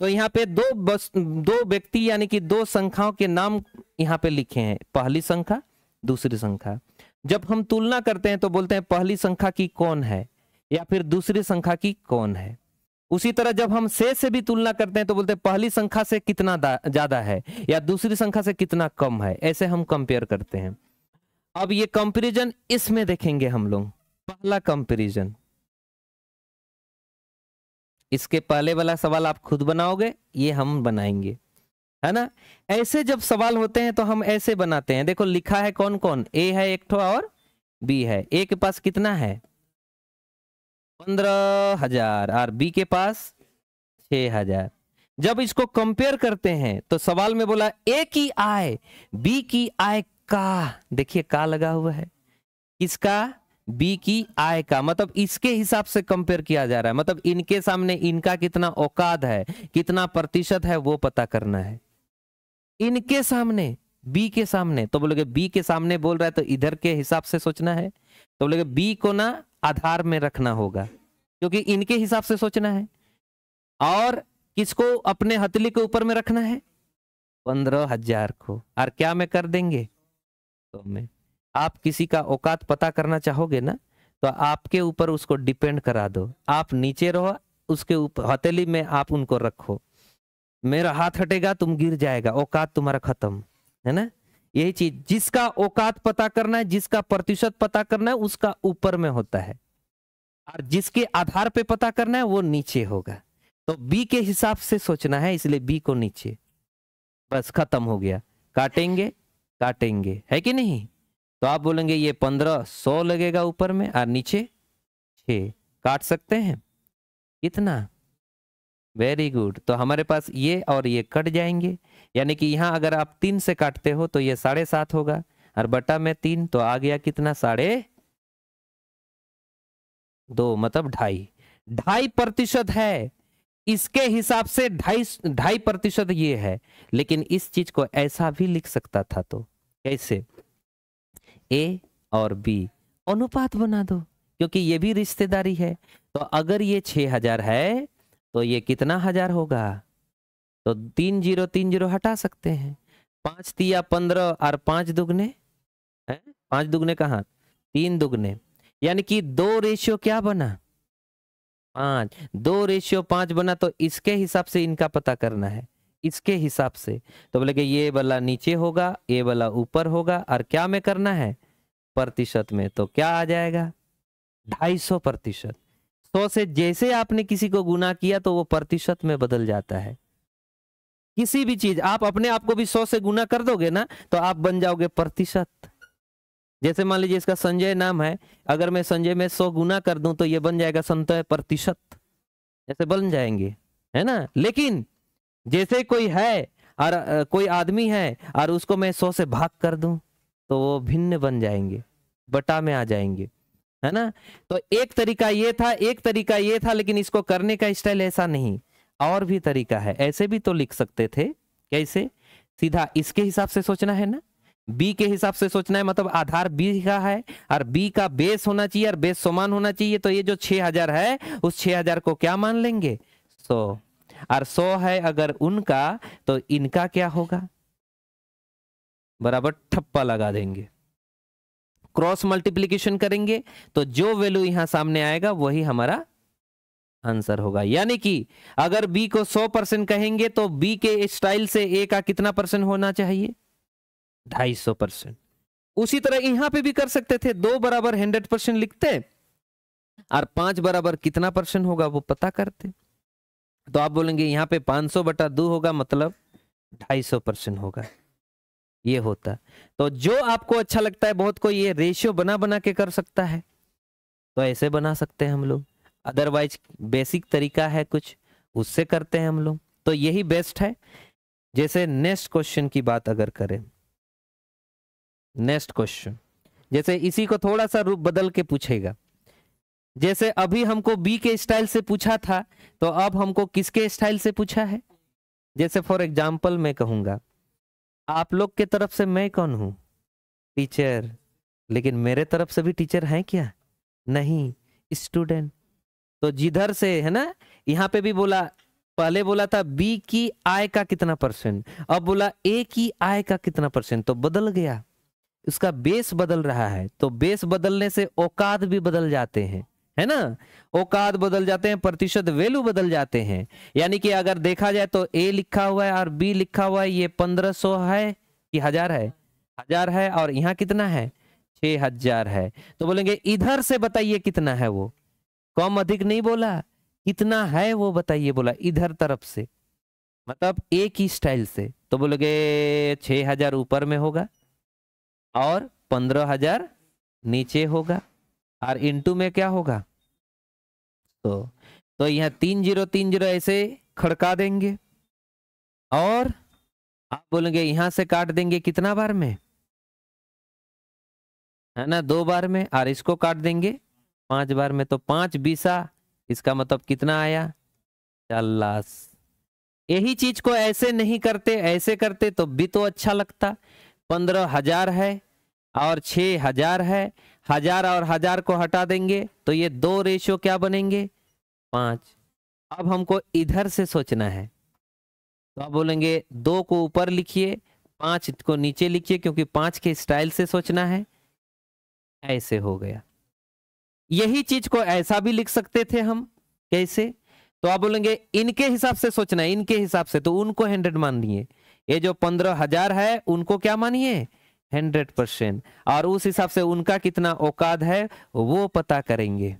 तो यहाँ पे दो बस, दो व्यक्ति यानी कि दो संख्याओं के नाम यहाँ पे लिखे हैं पहली संख्या दूसरी संख्या जब हम तुलना करते हैं तो बोलते हैं पहली संख्या की कौन है या फिर दूसरी संख्या की कौन है उसी तरह जब हम से से भी तुलना करते हैं तो बोलते हैं पहली संख्या से कितना ज्यादा है या दूसरी संख्या से कितना कम है ऐसे हम कंपेयर करते हैं अब ये कंपेरिजन इसमें देखेंगे हम लोग पहला कंपेरिजन इसके पहले वाला सवाल आप खुद बनाओगे ये हम बनाएंगे है ना ऐसे जब सवाल होते हैं तो हम ऐसे बनाते हैं देखो लिखा है कौन कौन ए है एक ठो और बी है ए के पास कितना है पंद्रह हजार और बी के पास छ हजार जब इसको कंपेयर करते हैं तो सवाल में बोला ए की आय बी की आय का देखिए का लगा हुआ है किसका बी की आय का मतलब इसके हिसाब से कंपेयर किया जा रहा है मतलब इनके सामने इनका कितना औकाद है कितना प्रतिशत है वो पता करना है इनके सामने बी के सामने तो बोलोगे बी के सामने बोल रहा है तो इधर के हिसाब से सोचना है तो बोलोगे बी को ना आधार में रखना होगा क्योंकि इनके हिसाब से सोचना है और किसको अपने हथली के ऊपर में रखना है पंद्रह हजार को और क्या में कर देंगे तो मैं आप किसी का औकात पता करना चाहोगे ना तो आपके ऊपर उसको डिपेंड करा दो आप नीचे रहो उसके ऊपर हथेली में आप उनको रखो मेरा हाथ हटेगा तुम गिर जाएगा औकात तुम्हारा खत्म है ना यही चीज जिसका औकात पता करना है जिसका प्रतिशत पता करना है उसका ऊपर में होता है और जिसके आधार पे पता करना है वो नीचे होगा तो बी के हिसाब से सोचना है इसलिए बी को नीचे बस खत्म हो गया काटेंगे काटेंगे है कि नहीं तो आप बोलेंगे ये पंद्रह सौ लगेगा ऊपर में और नीचे छ काट सकते हैं कितना वेरी गुड तो हमारे पास ये और ये कट जाएंगे यानी कि यहाँ अगर आप तीन से काटते हो तो ये साढ़े सात होगा और बटा में तीन तो आ गया कितना साढ़े दो मतलब ढाई ढाई प्रतिशत है इसके हिसाब से ढाई ढाई प्रतिशत ये है लेकिन इस चीज को ऐसा भी लिख सकता था तो कैसे ए और बी अनुपात बना दो क्योंकि ये भी रिश्तेदारी है तो अगर ये छह हजार है तो ये कितना हजार होगा तो तीन जीरो तीन जीरो हटा सकते हैं पांच तिया पंद्रह और पांच दुगने हैं पांच दुगने कहा तीन दुगने यानी कि दो रेशियो क्या बना पांच दो रेशियो पांच बना तो इसके हिसाब से इनका पता करना है इसके हिसाब से तो बोले कि ये वाला नीचे होगा ये वाला ऊपर होगा और क्या में करना है प्रतिशत में तो क्या आ जाएगा ढाई सौ प्रतिशत सौ से जैसे आपने किसी को गुना किया तो वो प्रतिशत में बदल जाता है किसी भी चीज आप अपने आप को भी सौ से गुना कर दोगे ना तो आप बन जाओगे प्रतिशत जैसे मान लीजिए इसका संजय नाम है अगर मैं संजय में सौ गुना कर दूं तो ये बन जाएगा संत प्रतिशत जैसे बन जाएंगे है ना लेकिन जैसे कोई है और कोई आदमी है और उसको मैं सौ से भाग कर दूं तो वो भिन्न बन जाएंगे बटा में आ जाएंगे है ना तो एक तरीका ये था एक तरीका ये था लेकिन इसको करने का स्टाइल ऐसा नहीं और भी तरीका है ऐसे भी तो लिख सकते थे कैसे सीधा इसके हिसाब से सोचना है ना बी के हिसाब से सोचना है मतलब आधार बी का है और बी का बेस होना चाहिए और बेस समान होना चाहिए तो ये जो छह हजार है उस छह हजार को क्या मान लेंगे सो और सौ है अगर उनका तो इनका क्या होगा बराबर ठप्पा लगा देंगे क्रॉस मल्टीप्लीकेशन करेंगे तो जो वैल्यू यहां सामने आएगा वही हमारा आंसर होगा यानी कि अगर बी को 100 परसेंट कहेंगे तो बी के स्टाइल से ए का कितना परसेंट होना चाहिए ढाई सौ परसेंट उसी तरह यहां पे भी कर सकते थे दो बराबर हंड्रेड परसेंट लिखते और पांच बराबर कितना परसेंट होगा वो पता करते तो आप बोलेंगे यहाँ पे पांच सौ बटा दो होगा मतलब ढाई सौ परसेंट होगा ये होता तो जो आपको अच्छा लगता है बहुत को ये रेशियो बना बना के कर सकता है तो ऐसे बना सकते हैं हम लोग अदरवाइज बेसिक तरीका है कुछ उससे करते हैं हम लोग तो यही बेस्ट है जैसे नेक्स्ट क्वेश्चन की बात अगर करें नेक्स्ट क्वेश्चन जैसे इसी को थोड़ा सा रूप बदल के पूछेगा जैसे अभी हमको बी के स्टाइल से पूछा था तो अब हमको किसके स्टाइल से पूछा है जैसे फॉर एग्जाम्पल मैं कहूंगा आप लोग के तरफ से मैं कौन हूँ टीचर लेकिन मेरे तरफ से भी टीचर हैं क्या नहीं स्टूडेंट तो जिधर से है ना यहाँ पे भी बोला पहले बोला था बी की आय का कितना परसेंट अब बोला ए की आय का कितना परसेंट तो बदल गया उसका बेस बदल रहा है तो बेस बदलने से औकात भी बदल जाते हैं है ना औकात बदल जाते हैं प्रतिशत वैल्यू बदल जाते हैं यानी कि अगर देखा जाए तो ए लिखा हुआ है और बी लिखा हुआ है ये पंद्रह सौ है कि हजार है हजार है और यहाँ कितना है छह हजार है तो बोलेंगे इधर से बताइए कितना है वो कम अधिक नहीं बोला कितना है वो बताइए बोला इधर तरफ से मतलब एक ही स्टाइल से तो बोलोगे छह हजार ऊपर में होगा और पंद्रह हजार नीचे होगा और इनटू में क्या होगा तो तो यहाँ तीन जीरो तीन जीरो ऐसे खड़का देंगे और आप बोलेंगे यहां से काट देंगे कितना बार में है ना दो बार में और इसको काट देंगे पांच बार में तो पांच बीसा इसका मतलब कितना आया चालास यही चीज को ऐसे नहीं करते ऐसे करते तो भी तो अच्छा लगता पंद्रह हजार है और छ हजार है हजार और हजार को हटा देंगे तो ये दो रेशियो क्या बनेंगे पांच अब हमको इधर से सोचना है तो आप बोलेंगे दो को ऊपर लिखिए पांच को नीचे लिखिए क्योंकि पांच के स्टाइल से सोचना है ऐसे हो गया यही चीज को ऐसा भी लिख सकते थे हम कैसे तो आप बोलेंगे इनके हिसाब से सोचना है इनके हिसाब से तो उनको हंड्रेड मान दिए ये जो पंद्रह हजार है उनको क्या मानिए हंड्रेड परसेंट और उस हिसाब से उनका कितना औकात है वो पता करेंगे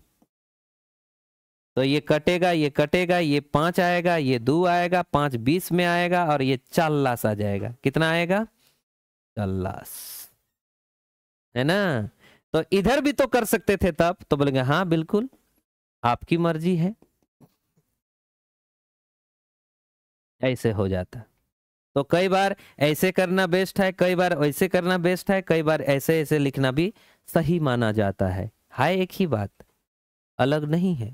तो ये कटेगा ये कटेगा ये पांच आएगा ये दो आएगा पांच बीस में आएगा और ये चालास आ जाएगा कितना आएगा चालास है ना तो इधर भी तो कर सकते थे तब तो बोलेंगे हाँ बिल्कुल आपकी मर्जी है ऐसे हो जाता तो कई बार ऐसे करना बेस्ट है कई बार वैसे करना बेस्ट है कई बार ऐसे ऐसे लिखना भी सही माना जाता है हाय एक ही बात अलग नहीं है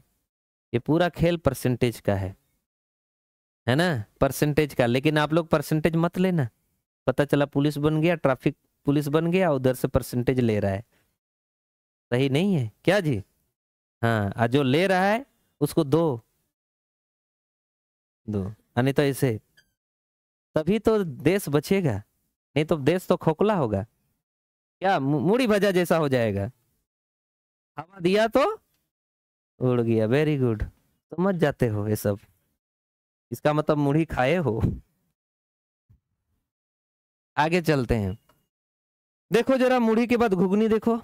ये पूरा खेल परसेंटेज का है है ना परसेंटेज का लेकिन आप लोग परसेंटेज मत लेना पता चला पुलिस बन गया ट्रैफिक पुलिस बन गया उधर से परसेंटेज ले रहा है सही नहीं है क्या जी हाँ जो ले रहा है उसको दो दो अन्य तो ऐसे तभी तो देश बचेगा नहीं तो देश तो खोखला होगा क्या मुड़ी भजा जैसा हो जाएगा हवा दिया तो उड़ गया वेरी गुड समझ जाते हो ये सब इसका मतलब मुढ़ी खाए हो आगे चलते हैं देखो जरा मुढ़ी के बाद घुगनी देखो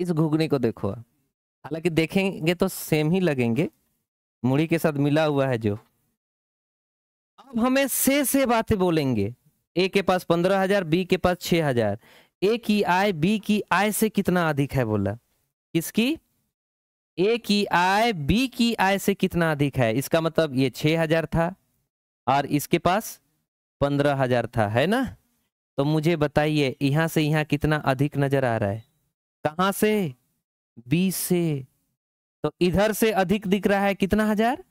इस घुगनी को देखो हालांकि देखेंगे तो सेम ही लगेंगे मुढ़ी के साथ मिला हुआ है जो अब हमें से से बातें बोलेंगे ए के पास पंद्रह हजार बी के पास छह हजार ए की आय बी की आय से कितना अधिक है बोला किसकी ए की आय बी की आय से कितना अधिक है इसका मतलब ये छह हजार था और इसके पास पंद्रह हजार था है ना तो मुझे बताइए यहां से यहां कितना अधिक नजर आ रहा है कहां से बी से तो इधर से अधिक दिख रहा है कितना हजार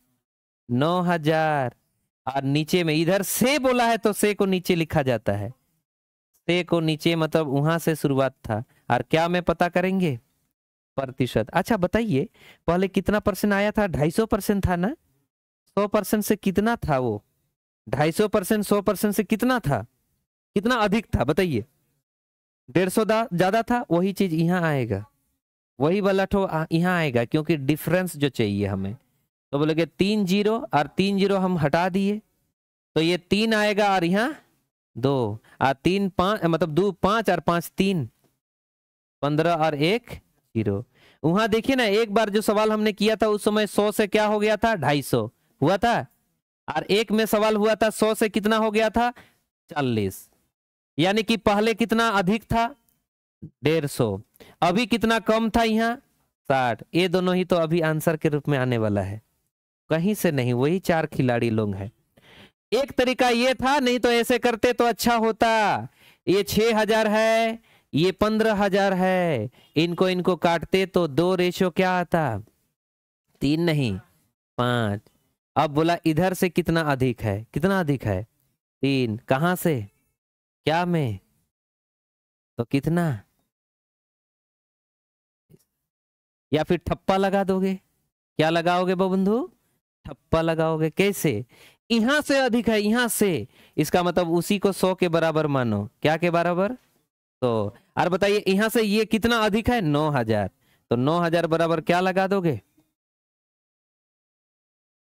नौ हजार और नीचे में इधर से बोला है तो से को नीचे लिखा जाता है से को नीचे मतलब वहां से शुरुआत था और क्या मैं पता करेंगे प्रतिशत अच्छा बताइए पहले कितना परसेंट आया था ढाई सौ परसेंट था ना सौ परसेंट से कितना था वो ढाई सौ परसेंट सौ परसेंट से कितना था कितना अधिक था बताइए डेढ़ सौ ज्यादा था वही चीज यहाँ आएगा वही वाला ठो यहाँ आएगा क्योंकि डिफरेंस जो चाहिए हमें तो बोलोगे तीन जीरो और तीन जीरो हम हटा दिए तो ये तीन आएगा और यहाँ दो और तीन पाँच मतलब दो पाँच और पाँच तीन पंद्रह और एक जीरो वहां देखिए ना एक बार जो सवाल हमने किया था उस समय सौ से क्या हो गया था ढाई सौ हुआ था और एक में सवाल हुआ था सौ से कितना हो गया था चालीस यानी कि पहले कितना अधिक था डेढ़ सौ अभी कितना कम था यहाँ साठ ये दोनों ही तो अभी आंसर के रूप में आने वाला है कहीं से नहीं वही चार खिलाड़ी लोग हैं एक तरीका ये था नहीं तो ऐसे करते तो अच्छा होता ये छह हजार है ये पंद्रह हजार है इनको इनको काटते तो दो रेशो क्या आता तीन नहीं पांच अब बोला इधर से कितना अधिक है कितना अधिक है तीन कहाँ से क्या में तो कितना या फिर ठप्पा लगा दोगे क्या लगाओगे बबंधु ठप्पा लगाओगे कैसे यहां से अधिक है यहां से इसका मतलब उसी को सौ के बराबर मानो क्या के बराबर तो और बताइए यहां से ये कितना अधिक है नौ हजार तो नौ हजार बराबर क्या लगा दोगे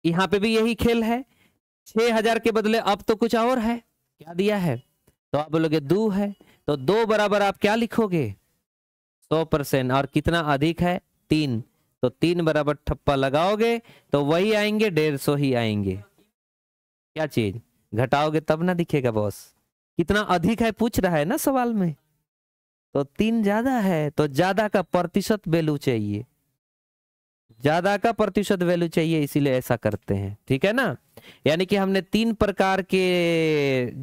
यहां पे भी यही खेल है छह हजार के बदले अब तो कुछ और है क्या दिया है तो आप बोलोगे दो है तो दो बराबर आप क्या लिखोगे सौ परसेंट और कितना अधिक है तीन तो तीन बराबर ठप्पा लगाओगे तो वही आएंगे डेढ़ सौ ही आएंगे क्या चीज घटाओगे तब ना दिखेगा बॉस कितना अधिक है पूछ रहा है ना सवाल में तो तीन ज्यादा है तो ज्यादा का प्रतिशत वैल्यू चाहिए ज्यादा का प्रतिशत वैल्यू चाहिए इसीलिए ऐसा करते हैं ठीक है ना यानी कि हमने तीन प्रकार के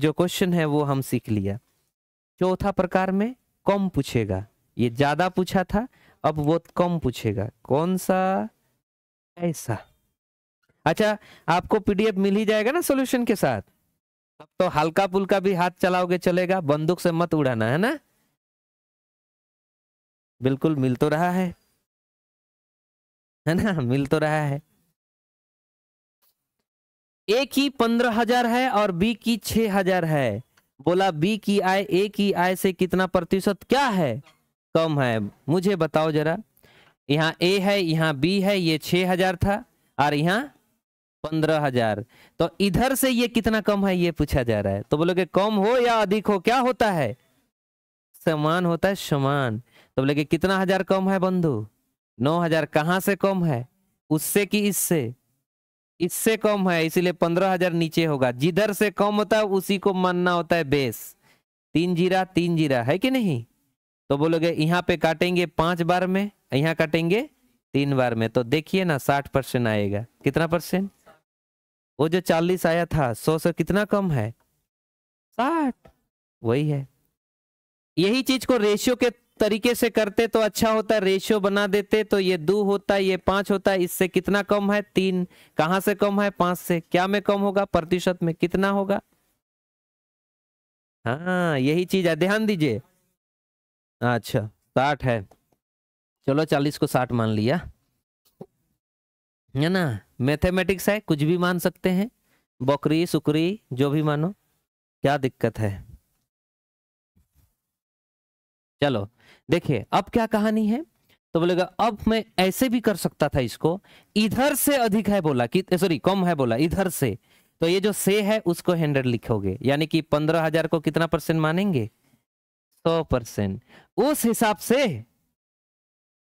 जो क्वेश्चन है वो हम सीख लिया चौथा प्रकार में कम पूछेगा ये ज्यादा पूछा था अब वो कम पूछेगा कौन सा ऐसा अच्छा आपको पीडीएफ मिल ही जाएगा ना सॉल्यूशन के साथ अब तो हल्का पुल्का भी हाथ चलाओगे चलेगा बंदूक से मत उड़ाना है ना बिल्कुल मिल तो रहा है है ना मिल तो रहा है ए की पंद्रह हजार है और बी की छह हजार है बोला बी की आय ए की आय से कितना प्रतिशत क्या है कम है मुझे बताओ जरा यहाँ ए है यहाँ बी है ये छः हजार था और यहाँ पंद्रह हजार तो इधर से ये कितना कम है ये पूछा जा रहा है तो बोलोगे कम हो या अधिक हो क्या होता है समान होता है समान तो बोलोगे कितना हजार कम है बंधु नौ हजार कहाँ से कम है उससे कि इससे इससे कम है इसीलिए पंद्रह हजार नीचे होगा जिधर से कम होता है उसी को मानना होता है बेस तीन जीरा तीन जीरा है कि नहीं तो बोलोगे यहाँ पे काटेंगे पांच बार में यहाँ काटेंगे तीन बार में तो देखिए ना साठ परसेंट आएगा कितना परसेंट वो जो चालीस आया था सौ से कितना कम है साठ वही है यही चीज को रेशियो के तरीके से करते तो अच्छा होता रेशियो बना देते तो ये दो होता ये पांच होता इससे कितना कम है तीन कहां से कम है पांच से क्या में कम होगा प्रतिशत में कितना होगा हाँ यही चीज है ध्यान दीजिए अच्छा साठ है चलो चालीस को साठ मान लिया है ना मैथमेटिक्स है कुछ भी मान सकते हैं बकरी सुकरी जो भी मानो क्या दिक्कत है चलो देखिए अब क्या कहानी है तो बोलेगा अब मैं ऐसे भी कर सकता था इसको इधर से अधिक है बोला कि सॉरी कम है बोला इधर से तो ये जो से है उसको हंड्रेड लिखोगे यानी कि पंद्रह हजार को कितना परसेंट मानेंगे सौ परसेंट उस हिसाब से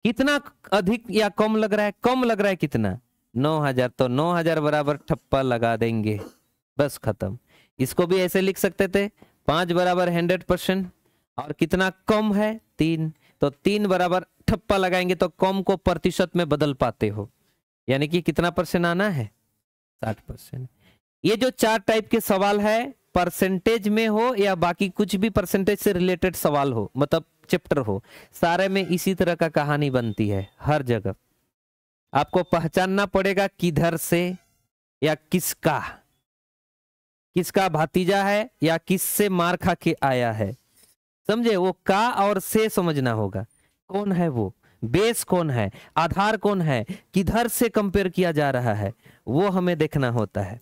कितना अधिक या कम लग रहा है कम लग रहा है कितना नौ हजार तो नौ हजार बराबर ठप्पा लगा देंगे बस खत्म इसको भी ऐसे लिख सकते थे पांच बराबर हंड्रेड परसेंट और कितना कम है तीन तो तीन बराबर ठप्पा लगाएंगे तो कम को प्रतिशत में बदल पाते हो यानी कि कितना परसेंट आना है साठ परसेंट ये जो चार टाइप के सवाल है परसेंटेज में हो या बाकी कुछ भी परसेंटेज से रिलेटेड सवाल हो मतलब चैप्टर हो सारे में इसी तरह का कहानी बनती है हर जगह आपको पहचानना पड़ेगा किधर से या किसका किसका भातीजा है या किससे मार खा के आया है समझे वो का और से समझना होगा कौन है वो बेस कौन है आधार कौन है किधर से कंपेयर किया जा रहा है वो हमें देखना होता है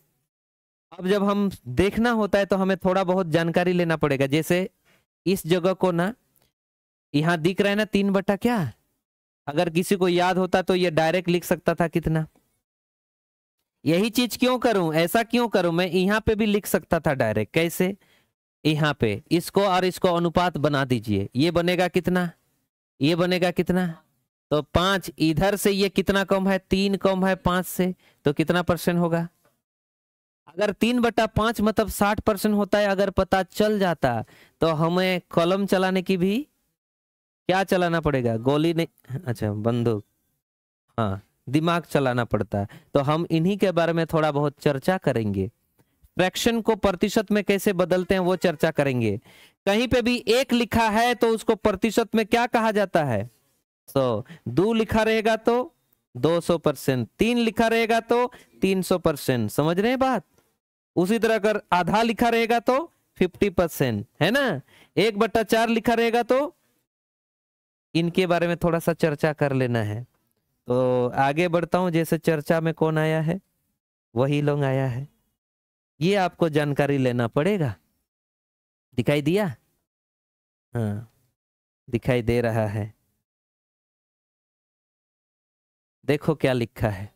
अब जब हम देखना होता है तो हमें थोड़ा बहुत जानकारी लेना पड़ेगा जैसे इस जगह को ना यहाँ दिख रहा है ना तीन बटा क्या अगर किसी को याद होता तो ये डायरेक्ट लिख सकता था कितना यही चीज क्यों करूं ऐसा क्यों करूं मैं यहाँ पे भी लिख सकता था डायरेक्ट कैसे यहाँ पे इसको और इसको अनुपात बना दीजिए ये बनेगा कितना ये बनेगा कितना तो पांच इधर से ये कितना कम है तीन कम है पांच से तो कितना परसेंट होगा अगर तीन बटा पांच मतलब साठ परसेंट होता है अगर पता चल जाता तो हमें कॉलम चलाने की भी क्या चलाना पड़ेगा गोली नहीं अच्छा बंदूक हाँ दिमाग चलाना पड़ता है तो हम इन्हीं के बारे में थोड़ा बहुत चर्चा करेंगे फ्रैक्शन को प्रतिशत में कैसे बदलते हैं वो चर्चा करेंगे कहीं पे भी एक लिखा है तो उसको प्रतिशत में क्या कहा जाता है सो तो so, दो लिखा रहेगा तो 200 परसेंट तीन लिखा रहेगा तो 300 परसेंट समझ रहे हैं बात उसी तरह अगर आधा लिखा रहेगा तो फिफ्टी परसेंट है ना एक बट्टा चार लिखा रहेगा तो इनके बारे में थोड़ा सा चर्चा कर लेना है तो आगे बढ़ता हूं जैसे चर्चा में कौन आया है वही लोग आया है ये आपको जानकारी लेना पड़ेगा दिखाई दिया हाँ दिखाई दे रहा है देखो क्या लिखा है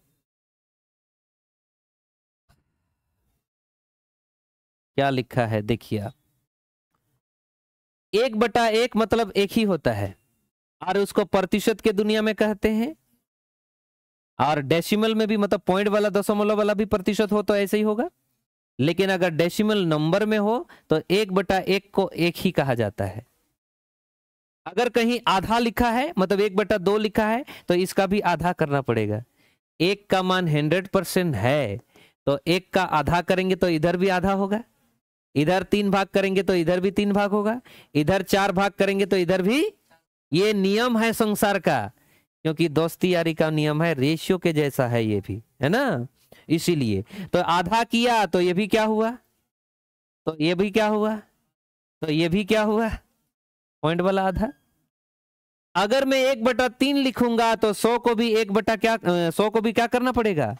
क्या लिखा है देखिए आप एक बटा एक मतलब एक ही होता है और उसको प्रतिशत के दुनिया में कहते हैं और डेसिमल में भी मतलब पॉइंट वाला दशमलव वाला भी प्रतिशत हो तो ऐसे ही होगा लेकिन अगर डेसिमल नंबर में हो तो एक बटा एक को एक ही कहा जाता है अगर कहीं आधा लिखा है मतलब एक बटा दो लिखा है तो इसका भी आधा करना पड़ेगा एक का मान हंड्रेड परसेंट है तो एक का आधा करेंगे तो इधर भी आधा होगा इधर तीन भाग करेंगे तो इधर भी तीन भाग होगा इधर चार भाग करेंगे तो इधर भी ये नियम है संसार का क्योंकि दोस्ती यारी का नियम है रेशियो के जैसा है ये भी है ना इसीलिए तो आधा किया तो ये भी क्या हुआ तो ये भी क्या हुआ तो ये भी क्या हुआ पॉइंट वाला आधा अगर मैं एक बटा तीन लिखूंगा तो सौ को भी एक बटा क्या सौ को भी क्या करना पड़ेगा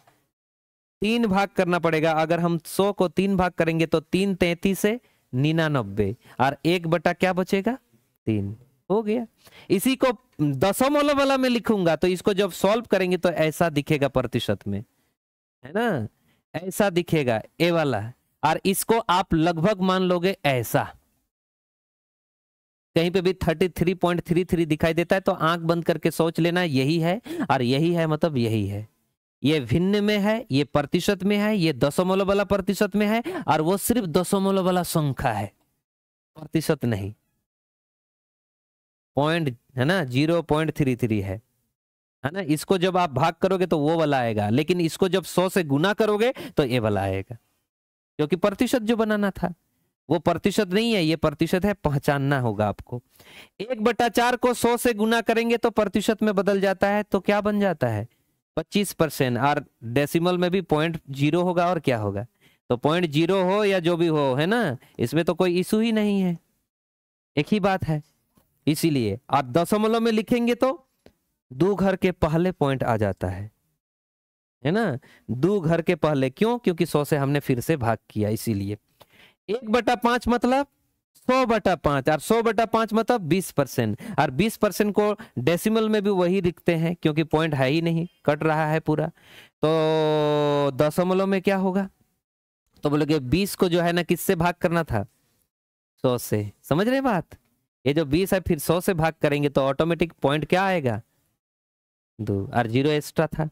तीन भाग करना पड़ेगा अगर हम सौ को तीन भाग करेंगे तो तीन तैतीस है निन्यानबे और एक बटा क्या बचेगा तीन हो गया इसी को दशमलव वाला में लिखूंगा तो इसको जब सॉल्व करेंगे तो ऐसा दिखेगा प्रतिशत में है ना ऐसा दिखेगा ए वाला और इसको आप लगभग मान लोगे ऐसा कहीं पे भी थ्री दिखाई देता है तो आंख बंद करके सोच लेना यही है और यही है मतलब यही है ये भिन्न में है ये प्रतिशत में है ये दशमलव वाला प्रतिशत में है और वो सिर्फ दशमलव वाला संख्या है प्रतिशत नहीं पॉइंट है ना जीरो पॉइंट थ्री थ्री है है ना इसको जब आप भाग करोगे तो वो वाला आएगा लेकिन इसको जब सौ से गुना करोगे तो ये वाला आएगा क्योंकि प्रतिशत जो बनाना था वो प्रतिशत नहीं है ये प्रतिशत है पहचानना होगा आपको एक बटा चार को सौ से गुना करेंगे तो प्रतिशत में बदल जाता है तो क्या बन जाता है पच्चीस परसेंट और डेसिमल में भी पॉइंट जीरो होगा और क्या होगा तो पॉइंट जीरो हो या जो भी हो है ना इसमें तो कोई इशू ही नहीं है एक ही बात है इसीलिए आप दशमलव में लिखेंगे तो दो घर के पहले पॉइंट आ जाता है है ना दो घर के पहले क्यों क्योंकि सौ से हमने फिर से भाग किया इसीलिए एक बटा पांच मतलब सौ बटा पांच और सौ बटा पांच मतलब बीस परसेंट और बीस परसेंट को डेसिमल में भी वही लिखते हैं क्योंकि पॉइंट है ही नहीं कट रहा है पूरा तो दशमलव में क्या होगा तो बोलोगे बीस को जो है ना किससे भाग करना था सौ से समझ रहे बात ये जो बीस है फिर सौ से भाग करेंगे तो ऑटोमेटिक पॉइंट क्या आएगा दो और जीरो एक्स्ट्रा था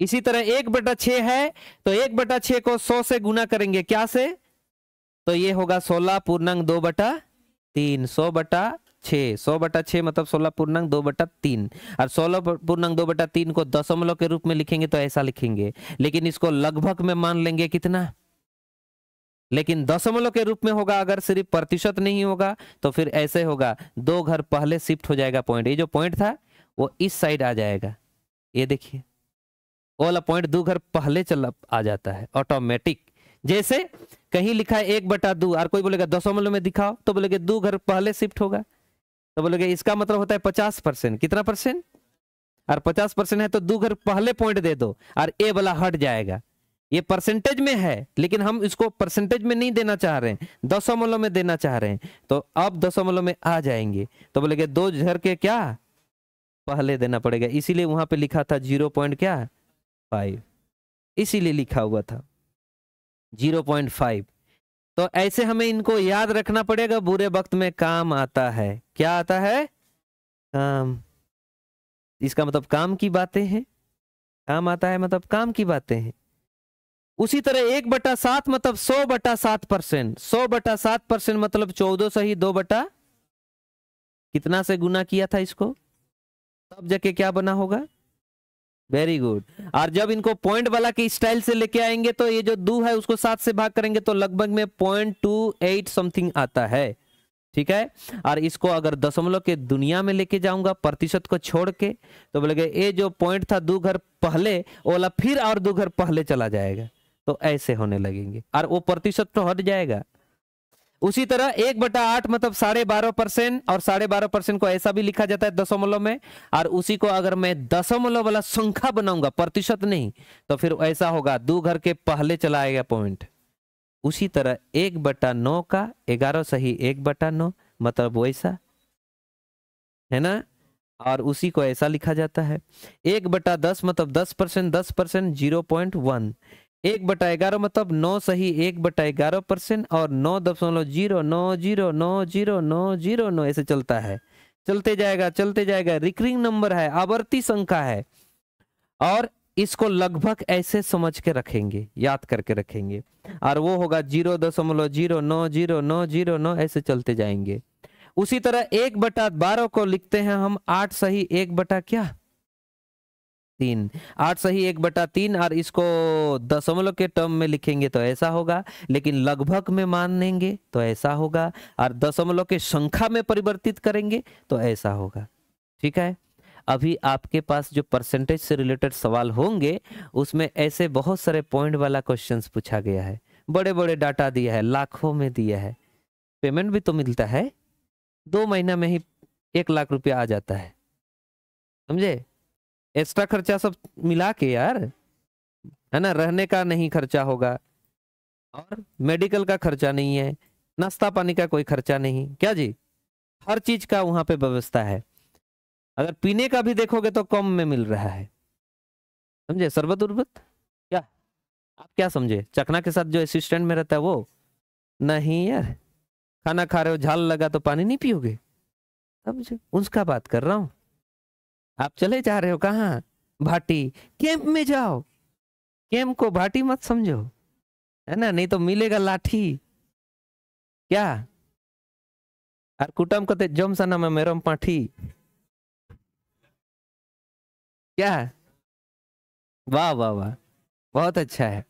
इसी तरह एक बटा छ है तो एक बटा छे को सौ से गुना करेंगे क्या से तो ये होगा सोलह पूर्णांग दो बटा तीन सौ बटा छ सौ बटा छ मतलब सोलह पूर्णांग दो बटा तीन और सोलह पूर्णांग दो बटा तीन को दशमलव के रूप में लिखेंगे तो ऐसा लिखेंगे लेकिन इसको लगभग में मान लेंगे कितना लेकिन दशमलव के रूप में होगा अगर सिर्फ प्रतिशत नहीं होगा तो फिर ऐसे होगा दो घर पहले शिफ्ट हो जाएगा पॉइंट ये जो पॉइंट था वो इस साइड आ जाएगा ये देखिए वो वाला पॉइंट दो घर पहले चल आ जाता है ऑटोमेटिक जैसे कहीं लिखा है एक बटा दो और कोई बोलेगा दशमलव में दिखाओ तो बोलेगे दो घर पहले शिफ्ट होगा तो बोलेगे इसका मतलब होता है पचास परसेंट कितना परसेंट और पचास परसेंट है तो दो घर पहले पॉइंट दे दो और ए वाला हट जाएगा ये परसेंटेज में है लेकिन हम इसको परसेंटेज में नहीं देना चाह रहे हैं दशमलव में देना चाह रहे हैं तो अब दशमलव में आ जाएंगे तो बोलेगे दो घर के क्या पहले देना पड़ेगा इसीलिए वहां पर लिखा था जीरो पॉइंट क्या फाइव इसीलिए लिखा हुआ था जीरो पॉइंट फाइव तो ऐसे हमें इनको याद रखना पड़ेगा बुरे वक्त में काम आता है क्या आता है काम इसका मतलब काम की बातें हैं काम आता है मतलब काम की बातें हैं उसी तरह एक बटा सात मतलब सौ बटा सात परसेंट सौ बटा सात परसेंट मतलब चौदह ही दो बटा कितना से गुना किया था इसको तब जाके क्या बना होगा वेरी गुड और जब इनको पॉइंट वाला के स्टाइल से लेके आएंगे तो ये जो दो है उसको सात से भाग करेंगे तो लगभग में पॉइंट टू एट समथिंग आता है ठीक है और इसको अगर दशमलव के दुनिया में लेके जाऊंगा प्रतिशत को छोड़ के तो बोले ये जो पॉइंट था दो घर पहले ओला फिर और दो घर पहले चला जाएगा तो ऐसे होने लगेंगे और वो प्रतिशत तो हट जाएगा उसी तरह एक बटा आठ मतलब साढ़े बारह परसेंट और साढ़े बारह परसेंट को ऐसा भी लिखा जाता है दशमलव में और उसी को अगर मैं दशमलव वाला संख्या बनाऊंगा प्रतिशत नहीं तो फिर ऐसा होगा दो घर के पहले चला आएगा पॉइंट उसी तरह एक बटा नौ का ग्यारह सही एक बटा नौ मतलब वैसा है ना और उसी को ऐसा लिखा जाता है एक बटा दस मतलब दस परसेंट दस परसेंट जीरो पॉइंट वन एक बटा ग्यारह मतलब नौ सही एक बटा ग्यारह परसेंट और नौ दशमलव जीरो नौ जीरो नौ जीरो नौ जीरो नौ ऐसे चलता है चलते जाएगा चलते जाएगा रिकरिंग नंबर है आवर्ती संख्या है और इसको लगभग ऐसे समझ के रखेंगे याद करके रखेंगे और वो होगा जीरो दशमलव जीरो नौ जीरो नौ जीरो नौ ऐसे चलते जाएंगे उसी तरह एक बटा बारह को लिखते हैं हम आठ सही एक बटा क्या तीन आठ सही एक बटा तीन और इसको दशमलव के टर्म में लिखेंगे तो ऐसा होगा लेकिन लगभग में मान लेंगे तो ऐसा होगा और दशमलव के संख्या में परिवर्तित करेंगे तो ऐसा होगा ठीक है अभी आपके पास जो परसेंटेज से रिलेटेड सवाल होंगे उसमें ऐसे बहुत सारे पॉइंट वाला क्वेश्चंस पूछा गया है बड़े बड़े डाटा दिया है लाखों में दिया है पेमेंट भी तो मिलता है दो महीना में ही एक लाख रुपया आ जाता है समझे एक्स्ट्रा खर्चा सब मिला के यार है ना रहने का नहीं खर्चा होगा और मेडिकल का खर्चा नहीं है नाश्ता पानी का कोई खर्चा नहीं क्या जी हर चीज का वहां पे व्यवस्था है अगर पीने का भी देखोगे तो कम में मिल रहा है समझे शरबत उर्बत क्या आप क्या समझे चकना के साथ जो असिस्टेंट में रहता है वो नहीं यार खाना खा रहे हो झाल लगा तो पानी नहीं पियोगे समझे उसका बात कर रहा हूँ आप चले जा रहे हो कहा भाटी कैंप में जाओ कैंप को भाटी मत समझो है ना नहीं तो मिलेगा लाठी क्या और कुटम कते जम सना में मेरम पाठी क्या वाह वाह वाह बहुत अच्छा है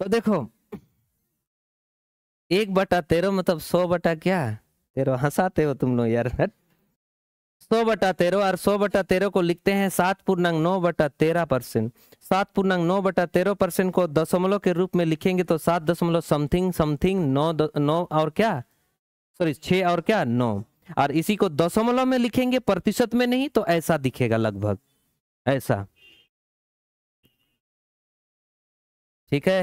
तो देखो एक बटा तेरह मतलब सौ बटा क्या तेरह हंसाते हो तुम लोग यार (laughs) सौ बटा तेरह और सौ बटा तेरह को लिखते हैं सात पूर्णांग नौ बटा तेरह परसेंट सात पूर्णांग नौ बटा तेरह परसेंट को दशमलव के रूप में लिखेंगे तो सात दशमलव समथिंग समथिंग नौ नौ और क्या सॉरी छः और क्या नौ और इसी को दशमलव में लिखेंगे प्रतिशत में नहीं तो ऐसा दिखेगा लगभग ऐसा ठीक है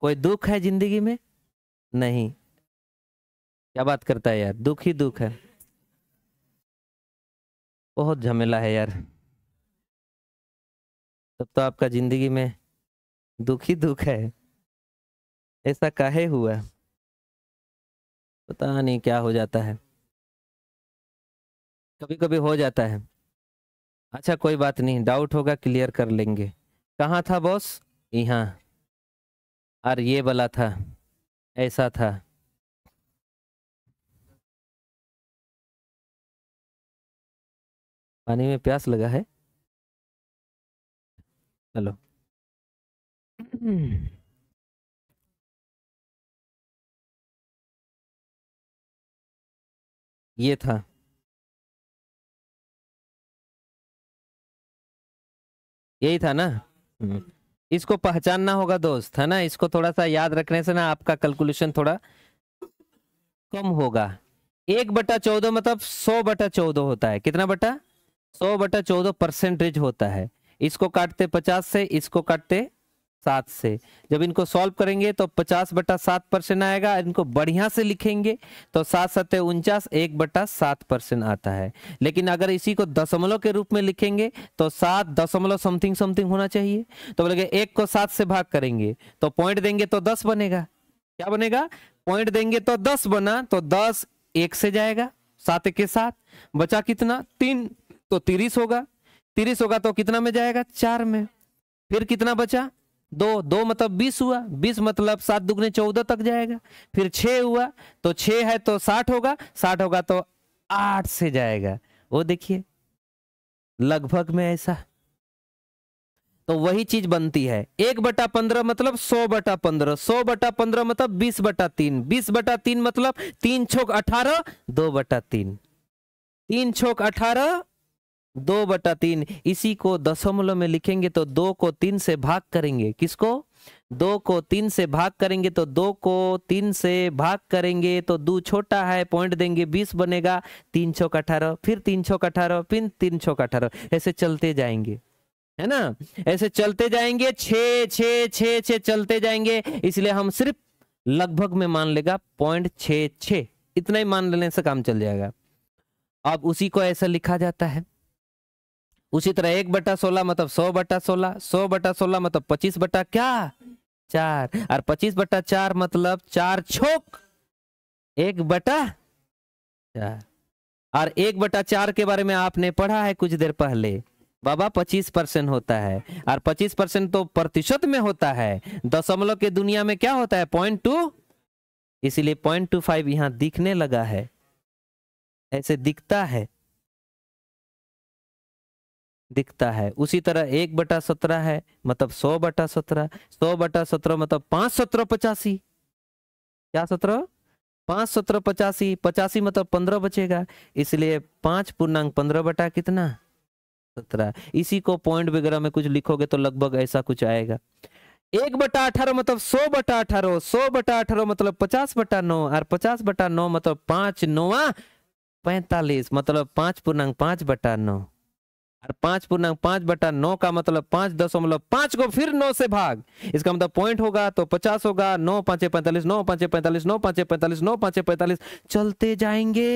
कोई दुख है जिंदगी में नहीं क्या बात करता है यार दुख ही दुख है बहुत झमेला है यार तब तो आपका जिंदगी में दुख ही दुख है ऐसा काहे हुआ पता नहीं क्या हो जाता है कभी कभी हो जाता है अच्छा कोई बात नहीं डाउट होगा क्लियर कर लेंगे कहाँ था बॉस यहाँ और ये वाला था ऐसा था पानी में प्यास लगा है हेलो ये था यही था ना हम्म। इसको पहचानना होगा दोस्त है ना इसको थोड़ा सा याद रखने से ना आपका कैलकुलेशन थोड़ा कम होगा एक बटा चौदह मतलब सौ बटा चौदह होता है कितना बटा सौ बटा चौदह परसेंटेज होता है इसको काटते पचास से इसको काटते सात से जब इनको सॉल्व करेंगे तो पचास बटा सात परसेंट आएगा इनको बढ़िया से लिखेंगे तो सात सत्य उनचास एक बटा सात परसेंट आता है लेकिन अगर इसी को दशमलव के रूप में लिखेंगे तो सात दशमलव समथिंग समथिंग होना चाहिए तो बोले एक को सात से भाग करेंगे तो पॉइंट देंगे तो दस बनेगा क्या बनेगा पॉइंट देंगे तो दस बना तो दस एक से जाएगा सात के साथ बचा कितना तीन तो तीरिस होगा तीरिस होगा तो कितना में जाएगा चार में फिर कितना बचा दो दो मतलब बीस हुआ बीस मतलब सात दुगने चौदह तक जाएगा फिर छः हुआ तो छ है तो साठ होगा साठ होगा तो आठ से जाएगा वो देखिए लगभग में ऐसा तो वही चीज बनती है एक बटा पंद्रह मतलब सौ बटा पंद्रह सौ बटा पंद्रह मतलब बीस बटा तीन बीस बटा तीन मतलब तीन छोक अठारह दो बटा तीन तीन छोक अठारह दो बटा तीन इसी को दशमलव में लिखेंगे तो दो को तीन से भाग करेंगे किसको दो को तीन से भाग करेंगे तो दो को तीन से भाग करेंगे तो दो छोटा है पॉइंट देंगे बीस बनेगा तीन छो अठारह फिर तीन छो अठारह फिर तीन छो अठारह ऐसे चलते जाएंगे है ना ऐसे चलते जाएंगे छ छ छे छे चलते जाएंगे इसलिए हम सिर्फ लगभग में मान लेगा पॉइंट छ इतना ही मान लेने से काम चल जाएगा अब उसी को ऐसा लिखा जाता है उसी तरह एक बटा सोलह मतलब सौ बटा सोलह सौ बटा सोलह मतलब पच्चीस बटा क्या चार और पच्चीस बटा चार मतलब चार छोक एक बटा चार और एक बटा चार के बारे में आपने पढ़ा है कुछ देर पहले बाबा पच्चीस परसेंट होता है और पच्चीस परसेंट तो प्रतिशत में होता है दशमलव के दुनिया में क्या होता है पॉइंट टू इसीलिए पॉइंट टू फाइव यहाँ दिखने लगा है ऐसे दिखता है दिखता है उसी तरह एक बटा सत्रह है मतलब सौ बटा सत्रह सौ बटा सत्रह मतलब पांच सत्रह पचासी क्या सत्रह पांच सत्रह पचासी पचासी मतलब पंद्रह बचेगा इसलिए पांच पूर्णांक पंद्रह बटा कितना सत्रह इसी को पॉइंट वगैरह में कुछ लिखोगे तो लगभग ऐसा कुछ आएगा एक बटा अठारह मतलब सौ बटा अठारह सौ बटा अठारह मतलब पचास बटा नौ और पचास बटा नौ मतलब पांच नौवा पैंतालीस मतलब पांच पूर्णांक पांच बटा नौ और पांच पूर्णांक पांच बटा नौ का मतलब पांच दशमलव पांच को फिर नौ से भाग इसका मतलब पॉइंट होगा तो पचास होगा नौ पांच पैंतालीस नौ पांचे पैंतालीस नौ पांच पैंतालीस नौ पांचे पैंतालीस चलते जाएंगे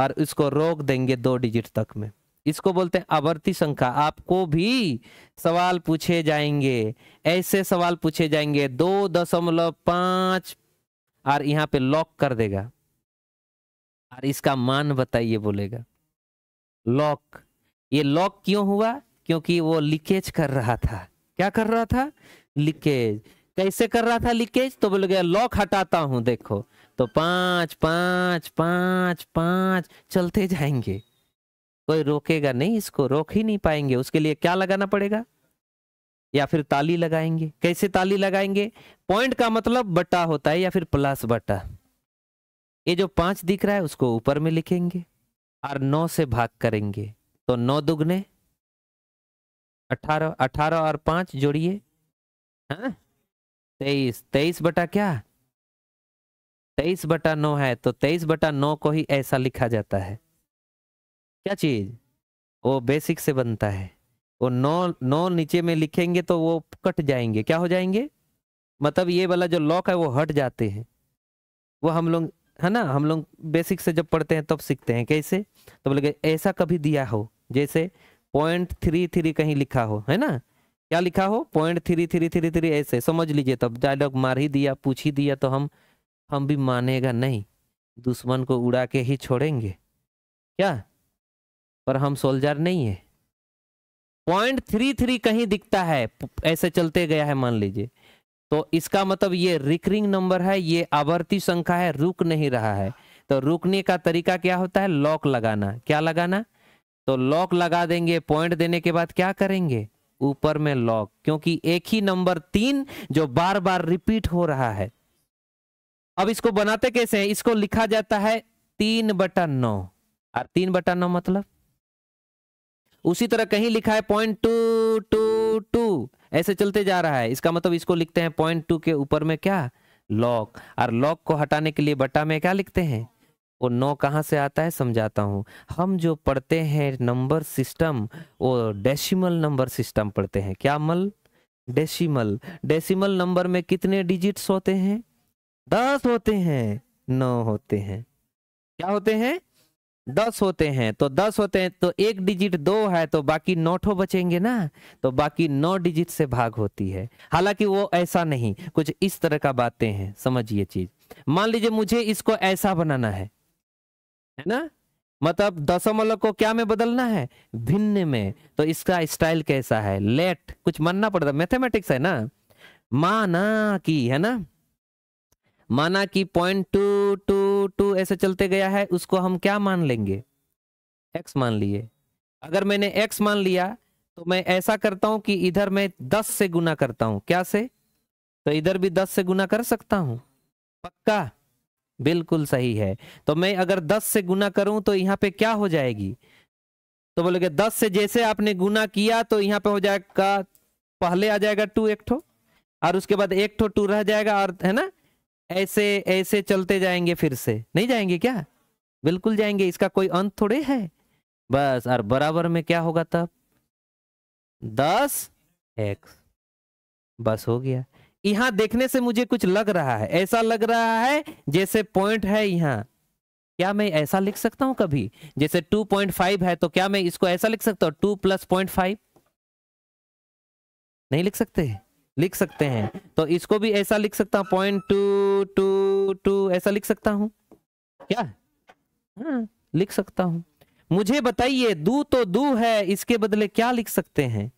और इसको रोक देंगे दो डिजिट तक में इसको बोलते हैं आवर्ती संख्या आपको भी सवाल पूछे जाएंगे ऐसे सवाल पूछे जाएंगे दो दशमलव पांच और यहाँ पे लॉक कर देगा और इसका मान बताइए बोलेगा लॉक ये लॉक क्यों हुआ क्योंकि वो लीकेज कर रहा था क्या कर रहा था लीकेज कैसे कर रहा था लीकेज तो बोल गया लॉक हटाता हूं देखो तो पांच पांच पांच पांच चलते जाएंगे कोई रोकेगा नहीं इसको रोक ही नहीं पाएंगे उसके लिए क्या लगाना पड़ेगा या फिर ताली लगाएंगे कैसे ताली लगाएंगे पॉइंट का मतलब बटा होता है या फिर प्लस बटा ये जो पांच दिख रहा है उसको ऊपर में लिखेंगे और नौ से भाग करेंगे तो नौ दुगने अठारह अठारह और पाँच जोड़िए हाँ? तेईस तेईस बटा क्या तेईस बटा नौ है तो तेईस बटा नौ को ही ऐसा लिखा जाता है क्या चीज़ वो बेसिक से बनता है वो नौ नौ नीचे में लिखेंगे तो वो कट जाएंगे क्या हो जाएंगे मतलब ये वाला जो लॉक है वो हट जाते हैं वो हम लोग है ना हम लोग बेसिक से जब पढ़ते हैं तब सीखते हैं कैसे तो बोले ऐसा कभी दिया हो जैसे पॉइंट थ्री थ्री कहीं लिखा हो है ना क्या लिखा हो point three three three three ऐसे समझ लीजिए तब डायलॉग मार ही दिया पूछ ही दिया तो हम हम भी मानेगा नहीं दुश्मन को उड़ा के ही छोड़ेंगे क्या पर हम सोल्जर नहीं है पॉइंट थ्री थ्री कहीं दिखता है ऐसे चलते गया है मान लीजिए तो इसका मतलब ये रिकरिंग नंबर है ये आवर्ती संख्या है रुक नहीं रहा है तो रुकने का तरीका क्या होता है लॉक लगाना क्या लगाना तो लॉक लगा देंगे पॉइंट देने के बाद क्या करेंगे ऊपर में लॉक क्योंकि एक ही नंबर तीन जो बार बार रिपीट हो रहा है अब इसको बनाते कैसे हैं इसको लिखा जाता है तीन बटा नौ और तीन बटा नौ मतलब उसी तरह कहीं लिखा है पॉइंट टू टू टू ऐसे चलते जा रहा है इसका मतलब इसको लिखते हैं पॉइंट टू के ऊपर में क्या लॉक और लॉक को हटाने के लिए बट्टा में क्या लिखते हैं वो नौ कहाँ से आता है समझाता हूँ हम जो पढ़ते हैं नंबर सिस्टम वो डेसिमल नंबर सिस्टम पढ़ते हैं क्या मल डेसिमल डेसिमल नंबर में कितने डिजिट्स होते हैं दस होते हैं नौ होते हैं क्या होते हैं दस होते हैं तो दस होते हैं तो एक डिजिट दो है तो बाकी नोठो बचेंगे ना तो बाकी नौ डिजिट से भाग होती है हालांकि वो ऐसा नहीं कुछ इस तरह का बातें हैं समझिए चीज मान लीजिए मुझे इसको ऐसा बनाना है है ना मतलब दशमलव को क्या में बदलना है भिन्न में तो इसका स्टाइल कैसा है लेट कुछ मानना पड़ता मैथमेटिक्स है ना माना की है ना माना कि पॉइंट टू टू टू ऐसे चलते गया है उसको हम क्या मान लेंगे एक्स मान लिए अगर मैंने एक्स मान लिया तो मैं ऐसा करता हूं कि इधर मैं दस से गुना करता हूं क्या से तो इधर भी दस से गुना कर सकता हूं पक्का बिल्कुल सही है तो मैं अगर दस से गुना करूं तो यहाँ पे क्या हो जाएगी तो बोलोगे दस से जैसे आपने गुना किया तो यहाँ पे हो जाएगा पहले आ जाएगा टू एक ठो और उसके बाद एक ठो टू रह जाएगा और है ना ऐसे ऐसे चलते जाएंगे फिर से नहीं जाएंगे क्या बिल्कुल जाएंगे इसका कोई अंत थोड़े है बस और बराबर में क्या होगा तब दस एक्स बस हो गया यहां देखने से मुझे कुछ लग रहा है ऐसा लग रहा है जैसे पॉइंट है यहाँ क्या मैं ऐसा लिख सकता हूं कभी जैसे 2.5 है तो क्या मैं इसको ऐसा लिख सकता हूं टू प्लस पॉइंट फाइव नहीं लिख सकते लिख सकते हैं तो इसको भी ऐसा लिख सकता हूँ पॉइंट टू टू टू ऐसा लिख सकता हूं क्या हाँ, लिख सकता हूँ मुझे बताइए दू तो दू है इसके बदले क्या लिख सकते हैं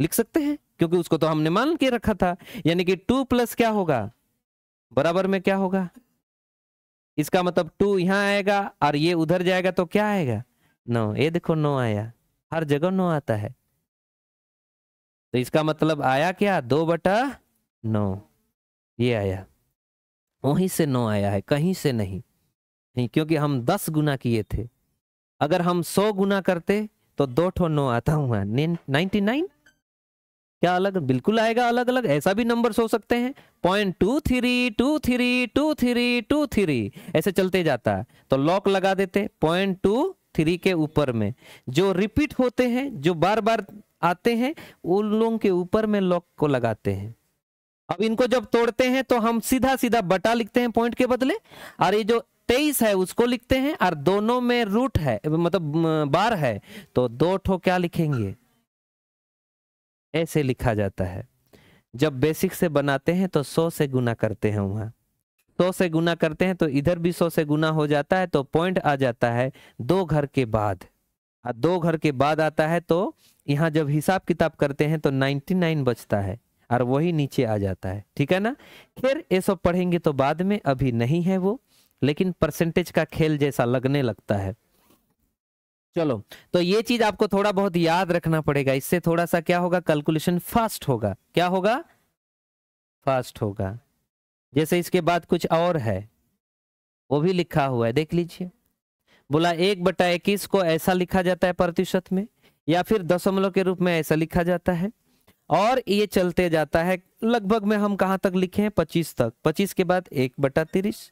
लिख सकते हैं क्योंकि उसको तो हमने मान के रखा था यानी कि टू प्लस क्या होगा बराबर में क्या होगा इसका मतलब टू यहाँ आएगा और ये उधर जाएगा तो क्या आएगा नो ये देखो नो आया हर जगह नो आता है तो इसका मतलब आया क्या दो बटा नौ ये आया वहीं से नौ आया है कहीं से नहीं नहीं क्योंकि हम दस गुना किए थे अगर हम सौ गुना करते तो दो ठो नौ आता हुआ नाइनटी नाइन क्या अलग बिल्कुल आएगा अलग अलग ऐसा भी नंबर हो सकते हैं point two three two three two three two three ऐसे चलते जाता है तो लॉक लगा देते पॉइंट टू थ्री के ऊपर में जो रिपीट होते हैं जो बार बार आते हैं उन लोगों के ऊपर में लॉक को लगाते हैं अब इनको जब तोड़ते हैं तो हम सीधा सीधा बटा लिखते हैं पॉइंट के बदले और ये जो तेईस है उसको लिखते हैं और दोनों में रूट है मतलब बार है तो दो ठो क्या लिखेंगे ऐसे लिखा जाता है जब बेसिक से बनाते हैं तो सौ से गुना करते हैं वहां सौ से गुना करते हैं तो इधर भी सौ से गुना हो जाता है तो पॉइंट आ जाता है दो घर के बाद दो घर के बाद आता है तो यहाँ जब हिसाब किताब करते हैं तो 99 बचता है और वही नीचे आ जाता है ठीक है ना खैर ये सब पढ़ेंगे तो बाद में अभी नहीं है वो लेकिन परसेंटेज का खेल जैसा लगने लगता है चलो तो ये चीज आपको थोड़ा बहुत याद रखना पड़ेगा इससे थोड़ा सा क्या होगा कैलकुलेशन फास्ट होगा क्या होगा फास्ट होगा जैसे इसके बाद कुछ और है वो भी लिखा हुआ है देख लीजिए बोला एक बटा इक्कीस को ऐसा लिखा जाता है प्रतिशत में या फिर दशमलव के रूप में ऐसा लिखा जाता है और ये चलते जाता है लगभग में हम कहाँ तक लिखे हैं पच्चीस तक पच्चीस के बाद एक बटा तीस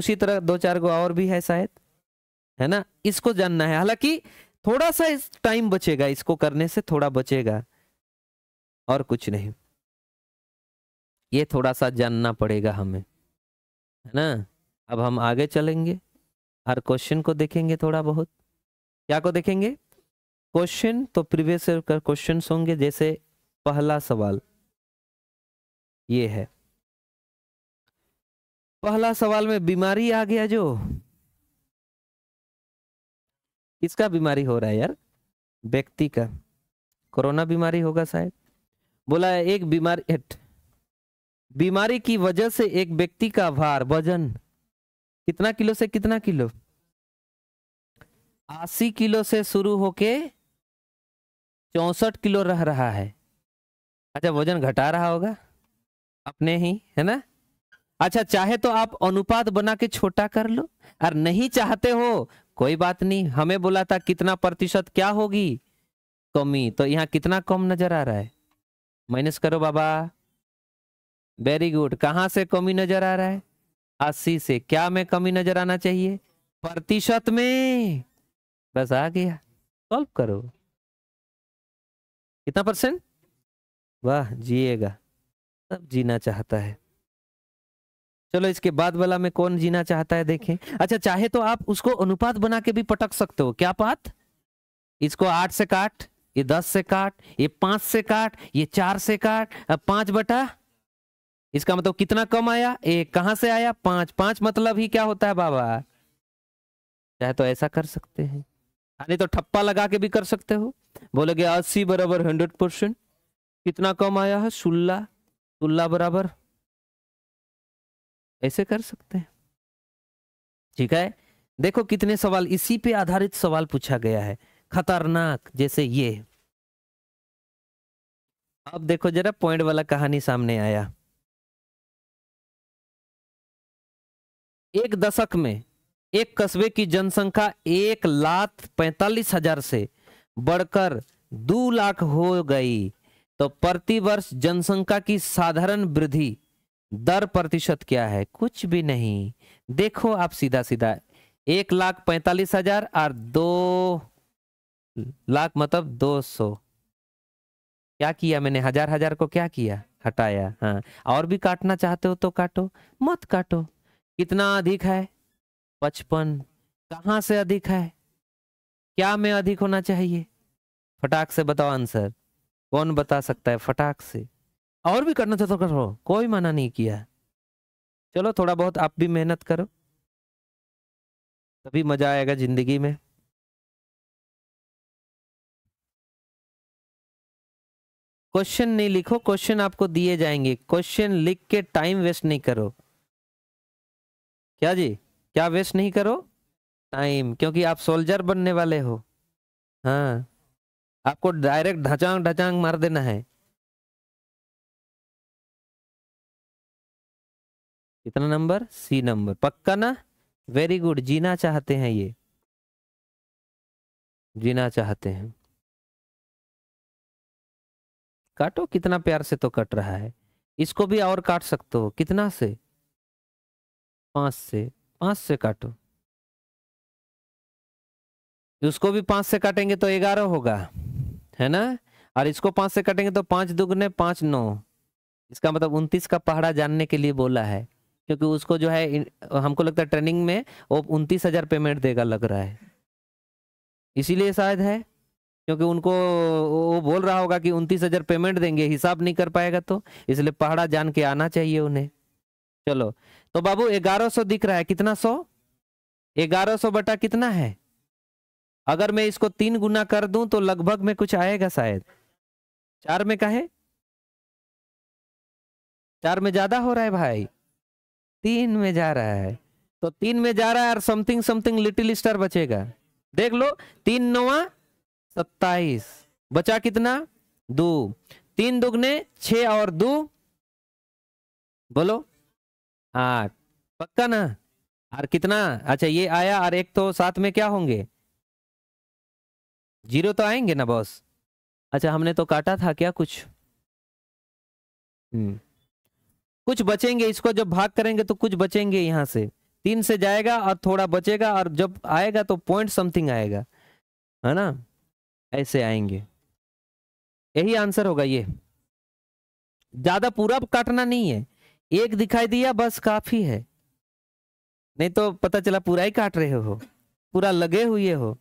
उसी तरह दो चार गो और भी है शायद है ना इसको जानना है हालांकि थोड़ा सा इस टाइम बचेगा इसको करने से थोड़ा बचेगा और कुछ नहीं ये थोड़ा सा जानना पड़ेगा हमें है ना अब हम आगे चलेंगे हर क्वेश्चन को देखेंगे थोड़ा बहुत क्या को देखेंगे क्वेश्चन तो प्रीवियस ईयर का क्वेश्चन होंगे जैसे पहला सवाल ये है पहला सवाल में बीमारी आ गया जो किसका बीमारी हो रहा है यार व्यक्ति का कोरोना बीमारी होगा शायद बोला है एक बीमारी बीमारी की वजह से एक व्यक्ति का भार वजन कितना किलो से कितना किलो आसी किलो से शुरू होके चौंसठ किलो रह रहा है अच्छा वजन घटा रहा होगा अपने ही है ना अच्छा चाहे तो आप अनुपात बना के छोटा कर लो और नहीं चाहते हो कोई बात नहीं हमें बोला था कितना प्रतिशत क्या होगी कमी तो यहाँ कितना कम नजर आ रहा है माइनस करो बाबा वेरी गुड कहाँ से कमी नजर आ रहा है अस्सी से क्या में कमी नजर आना चाहिए प्रतिशत में बस आ गया सॉल्व करो कितना परसेंट वाह जिएगा सब जीना चाहता है चलो इसके बाद वाला में कौन जीना चाहता है देखें अच्छा चाहे तो आप उसको अनुपात बना के भी पटक सकते हो क्या पात इसको आठ से काट ये दस से काट ये पांच से काट ये चार से काट अब पांच बटा इसका मतलब कितना कम आया एक कहां से आया पांच पांच मतलब ही क्या होता है बाबा चाहे तो ऐसा कर सकते हैं यानी तो ठप्पा लगा के भी कर सकते हो बोलोगे अस्सी बराबर हंड्रेड परसेंट कितना कम आया है सुल्ला सुल्ला बराबर ऐसे कर सकते हैं ठीक है देखो कितने सवाल इसी पे आधारित सवाल पूछा गया है खतरनाक जैसे ये अब देखो जरा पॉइंट वाला कहानी सामने आया एक दशक में एक कस्बे की जनसंख्या एक लाख पैंतालीस हजार से बढ़कर दो लाख हो गई तो प्रति वर्ष जनसंख्या की साधारण वृद्धि दर प्रतिशत क्या है कुछ भी नहीं देखो आप सीधा सीधा एक लाख पैंतालीस हजार और दो लाख मतलब दो सौ क्या किया मैंने हजार हजार को क्या किया हटाया हाँ और भी काटना चाहते हो तो काटो मत काटो कितना अधिक है पचपन कहाँ से अधिक है क्या में अधिक होना चाहिए फटाक से बताओ आंसर कौन बता सकता है फटाक से और भी करना चाहते करो कोई मना नहीं किया चलो थोड़ा बहुत आप भी मेहनत करो तभी मजा आएगा जिंदगी में क्वेश्चन नहीं लिखो क्वेश्चन आपको दिए जाएंगे क्वेश्चन लिख के टाइम वेस्ट नहीं करो क्या जी क्या वेस्ट नहीं करो टाइम क्योंकि आप सोल्जर बनने वाले हो हाँ आपको डायरेक्ट ढचांग ढचांग मार देना है कितना नंबर सी नंबर पक्का ना वेरी गुड जीना चाहते हैं ये जीना चाहते हैं काटो कितना प्यार से तो कट रहा है इसको भी और काट सकते हो कितना से पांच से पांच से काटो उसको भी पांच से काटेंगे तो ग्यारह होगा है ना और इसको पांच से काटेंगे तो पांच दुगने पांच नौ इसका मतलब उन्तीस का पहाड़ा जानने के लिए बोला है क्योंकि उसको जो है हमको लगता है ट्रेनिंग में वो उनतीस हजार पेमेंट देगा लग रहा है इसीलिए शायद है क्योंकि उनको वो बोल रहा होगा कि उनतीस हजार पेमेंट देंगे हिसाब नहीं कर पाएगा तो इसलिए पहाड़ा जान के आना चाहिए उन्हें चलो तो बाबू ग्यारह सौ दिख रहा है कितना सौ ग्यारह सौ बटा कितना है अगर मैं इसको तीन गुना कर दूं तो लगभग में कुछ आएगा शायद चार में कहे चार में ज्यादा हो रहा है भाई तीन में जा रहा है तो तीन में जा रहा है और समथिंग समथिंग लिटिल स्टार बचेगा देख लो तीन नवा सत्ताईस बचा कितना दो तीन दुगने छ और दो बोलो हाँ पक्का ना और कितना अच्छा ये आया और एक तो साथ में क्या होंगे जीरो तो आएंगे ना बॉस अच्छा हमने तो काटा था क्या कुछ हम्म कुछ बचेंगे इसको जब भाग करेंगे तो कुछ बचेंगे यहां से तीन से जाएगा और थोड़ा बचेगा और जब आएगा तो पॉइंट समथिंग आएगा है ना ऐसे आएंगे यही आंसर होगा ये ज़्यादा पूरा काटना नहीं है एक दिखाई दिया बस काफी है नहीं तो पता चला पूरा ही काट रहे हो पूरा लगे हुए हो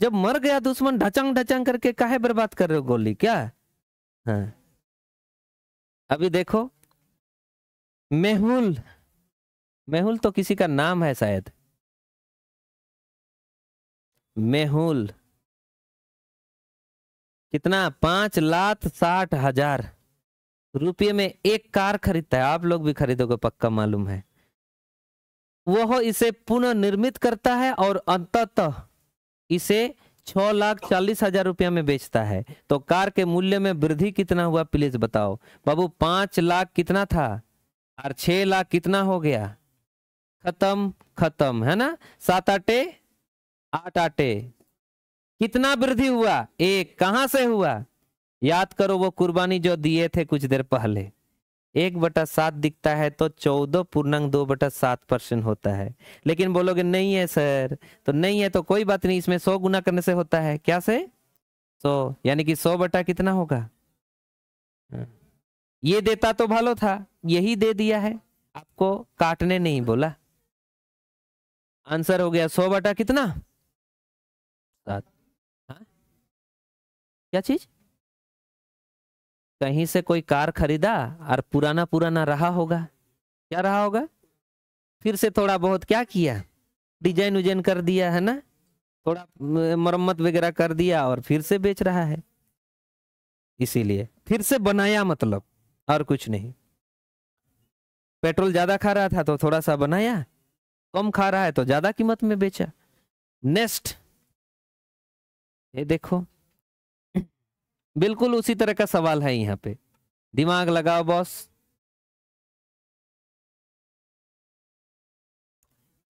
जब मर गया दुश्मन ढचंग ढचंग करके काहे बर्बाद कर रहे हो गोली क्या हाँ अभी देखो मेहुल मेहुल तो किसी का नाम है शायद मेहुल कितना पांच लाख साठ हजार रुपये में एक कार खरीदता है आप लोग भी खरीदोगे पक्का मालूम है वह इसे पुनः निर्मित करता है और अंततः इसे छ लाख चालीस हजार रुपया में बेचता है तो कार के मूल्य में वृद्धि कितना हुआ प्लीज बताओ बाबू पांच लाख कितना था और छह लाख कितना हो गया खत्म खत्म है ना सात आटे आठ आटे कितना वृद्धि हुआ एक कहां से हुआ याद करो वो कुर्बानी जो दिए थे कुछ देर पहले एक बटा सात दिखता है तो चौदह पूर्णांग दो बटा सात परसेंट होता है लेकिन बोलोगे नहीं है सर तो नहीं है तो कोई बात नहीं इसमें सौ गुना करने से होता है क्या से सौ यानी कि सौ बटा कितना होगा हाँ। ये देता तो भालो था यही दे दिया है आपको काटने नहीं बोला आंसर हो गया सौ बटा कितना सात हाँ? क्या चीज कहीं से कोई कार खरीदा और पुराना पुराना रहा होगा क्या रहा होगा फिर से थोड़ा बहुत क्या किया डिजाइन उजाइन कर दिया है ना थोड़ा मरम्मत वगैरह कर दिया और फिर से बेच रहा है इसीलिए फिर से बनाया मतलब और कुछ नहीं पेट्रोल ज़्यादा खा रहा था तो थोड़ा सा बनाया कम खा रहा है तो ज़्यादा कीमत में बेचा नेक्स्ट ये देखो बिल्कुल उसी तरह का सवाल है यहाँ पे दिमाग लगाओ बॉस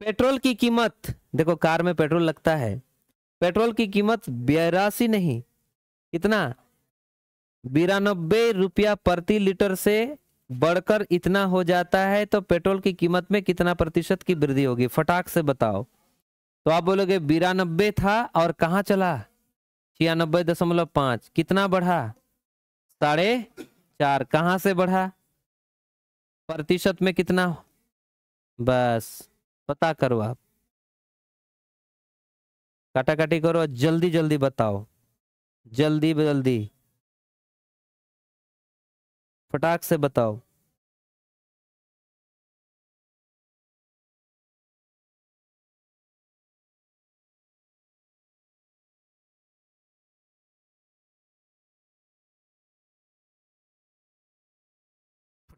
पेट्रोल की कीमत देखो कार में पेट्रोल लगता है पेट्रोल की कीमत बयासी नहीं कितना बिरानबे रुपया प्रति लीटर से बढ़कर इतना हो जाता है तो पेट्रोल की कीमत में कितना प्रतिशत की वृद्धि होगी फटाक से बताओ तो आप बोलोगे बिरानबे था और कहाँ चला छियानबे दशमलव पांच कितना बढ़ा साढ़े चार कहाँ से बढ़ा प्रतिशत में कितना बस पता करो आप काटा काटी करो जल्दी जल्दी बताओ जल्दी जल्दी फटाक से बताओ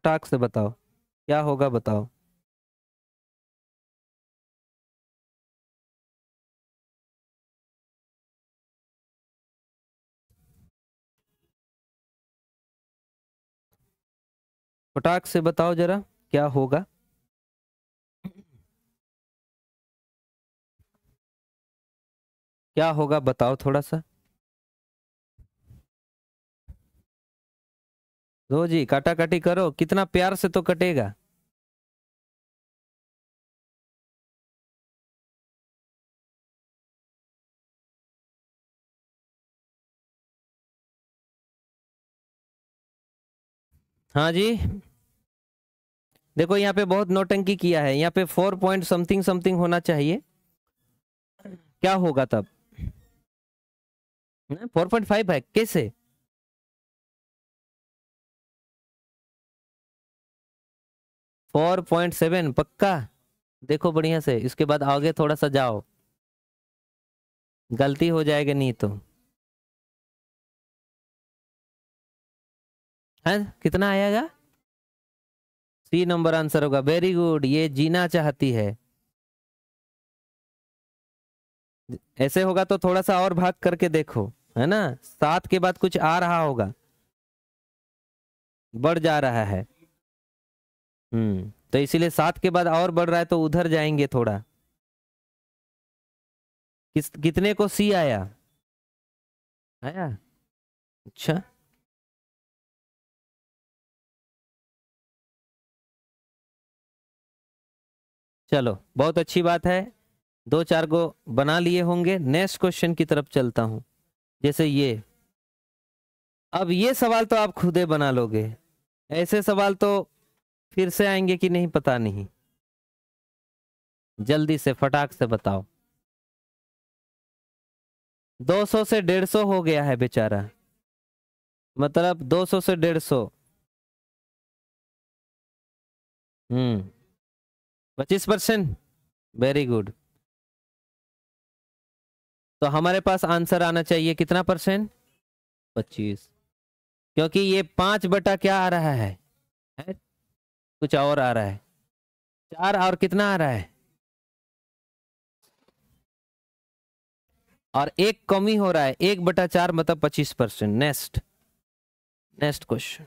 टाक से बताओ क्या होगा बताओ फटाक से बताओ जरा क्या होगा क्या होगा बताओ थोड़ा सा दो जी काटा काटी करो कितना प्यार से तो कटेगा हाँ जी देखो यहाँ पे बहुत नोटंकी किया है यहाँ पे फोर पॉइंट समथिंग समथिंग होना चाहिए क्या होगा तब फोर पॉइंट फाइव है कैसे फोर पॉइंट सेवन पक्का देखो बढ़िया से इसके बाद आगे थोड़ा सा जाओ गलती हो जाएगा नहीं तो है कितना आएगा सी नंबर आंसर होगा वेरी गुड ये जीना चाहती है ऐसे होगा तो थोड़ा सा और भाग करके देखो है ना सात के बाद कुछ आ रहा होगा बढ़ जा रहा है हम्म तो इसीलिए सात के बाद और बढ़ रहा है तो उधर जाएंगे थोड़ा किस कितने को सी आया आया अच्छा चलो बहुत अच्छी बात है दो चार को बना लिए होंगे नेक्स्ट क्वेश्चन की तरफ चलता हूं जैसे ये अब ये सवाल तो आप खुदे बना लोगे ऐसे सवाल तो फिर से आएंगे कि नहीं पता नहीं जल्दी से फटाक से बताओ 200 से 150 हो गया है बेचारा मतलब 200 से 150 हम्म पच्चीस परसेंट वेरी गुड तो हमारे पास आंसर आना चाहिए कितना परसेंट पच्चीस क्योंकि ये पांच बटा क्या आ रहा है कुछ और आ रहा है चार और कितना आ रहा है और एक कमी हो रहा है एक बटा चार मतलब पच्चीस परसेंट नेक्स्ट नेक्स्ट क्वेश्चन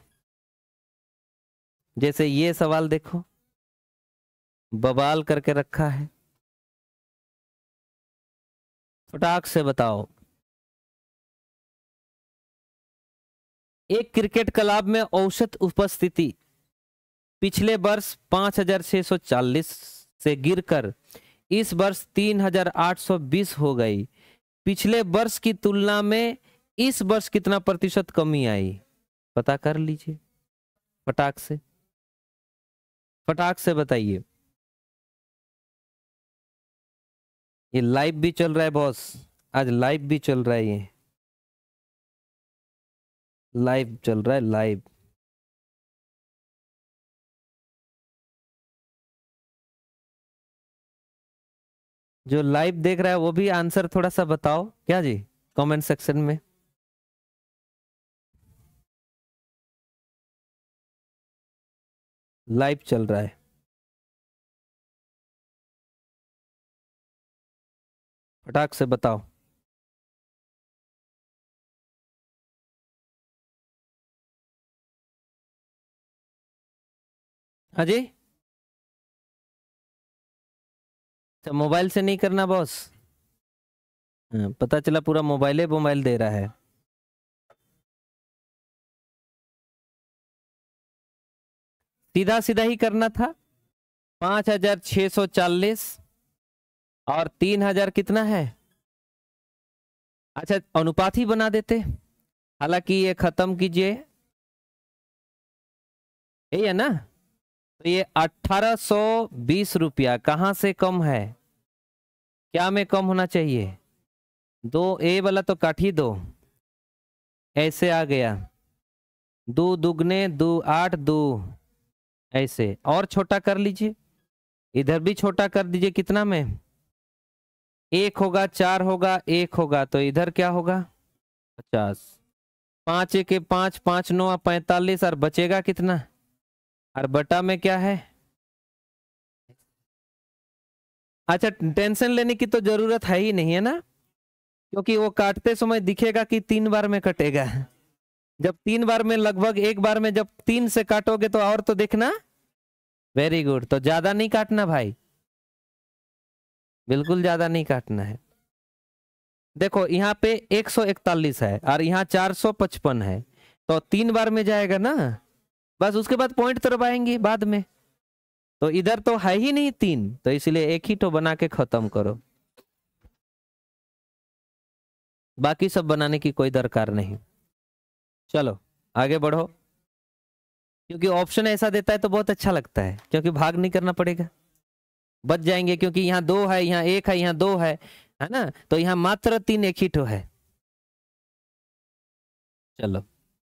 जैसे ये सवाल देखो बबाल करके रखा है फटाक से बताओ एक क्रिकेट क्लब में औसत उपस्थिति पिछले वर्ष 5,640 से गिरकर इस वर्ष 3,820 हो गई पिछले वर्ष की तुलना में इस वर्ष कितना प्रतिशत कमी आई पता कर लीजिए फटाक से फटाक से बताइए ये लाइव भी चल रहा है बॉस आज लाइव भी चल रहा है ये लाइव चल रहा है लाइव जो लाइव देख रहा है वो भी आंसर थोड़ा सा बताओ क्या जी कमेंट सेक्शन में लाइव चल रहा है फटाक से बताओ हाँ जी अच्छा मोबाइल से नहीं करना बॉस हाँ, पता चला पूरा मोबाइल मोबाइल दे रहा है सीधा सीधा ही करना था पांच हजार छह सौ चालीस और तीन हजार कितना है अच्छा अनुपात ही बना देते हालांकि ये खत्म कीजिए यही है ना तो ये अट्ठारह सौ बीस रुपया कहाँ से कम है क्या में कम होना चाहिए दो ए वाला तो काट ही दो ऐसे आ गया दो दुगने दो आठ दो ऐसे और छोटा कर लीजिए इधर भी छोटा कर दीजिए कितना में एक होगा चार होगा एक होगा तो इधर क्या होगा पचास पाँच एक पाँच पाँच नौ पैंतालीस और बचेगा कितना और बटा में क्या है अच्छा टेंशन लेने की तो जरूरत है ही नहीं है ना क्योंकि वो काटते समय दिखेगा कि तीन बार में कटेगा जब तीन बार में लगभग एक बार में जब तीन से काटोगे तो और तो देखना वेरी गुड तो ज्यादा नहीं काटना भाई बिल्कुल ज्यादा नहीं काटना है देखो यहाँ पे 141 है और यहाँ 455 है तो तीन बार में जाएगा ना बस उसके बाद पॉइंट तरफ तो आएंगे बाद में तो इधर तो है ही नहीं तीन तो इसलिए एक ही तो बना के खत्म करो बाकी सब बनाने की कोई दरकार नहीं चलो आगे बढ़ो क्योंकि ऑप्शन ऐसा देता है तो बहुत अच्छा लगता है क्योंकि भाग नहीं करना पड़ेगा बच जाएंगे क्योंकि यहाँ दो है यहाँ एक है यहाँ दो है है ना तो यहाँ मात्र तीन एक ही तो है चलो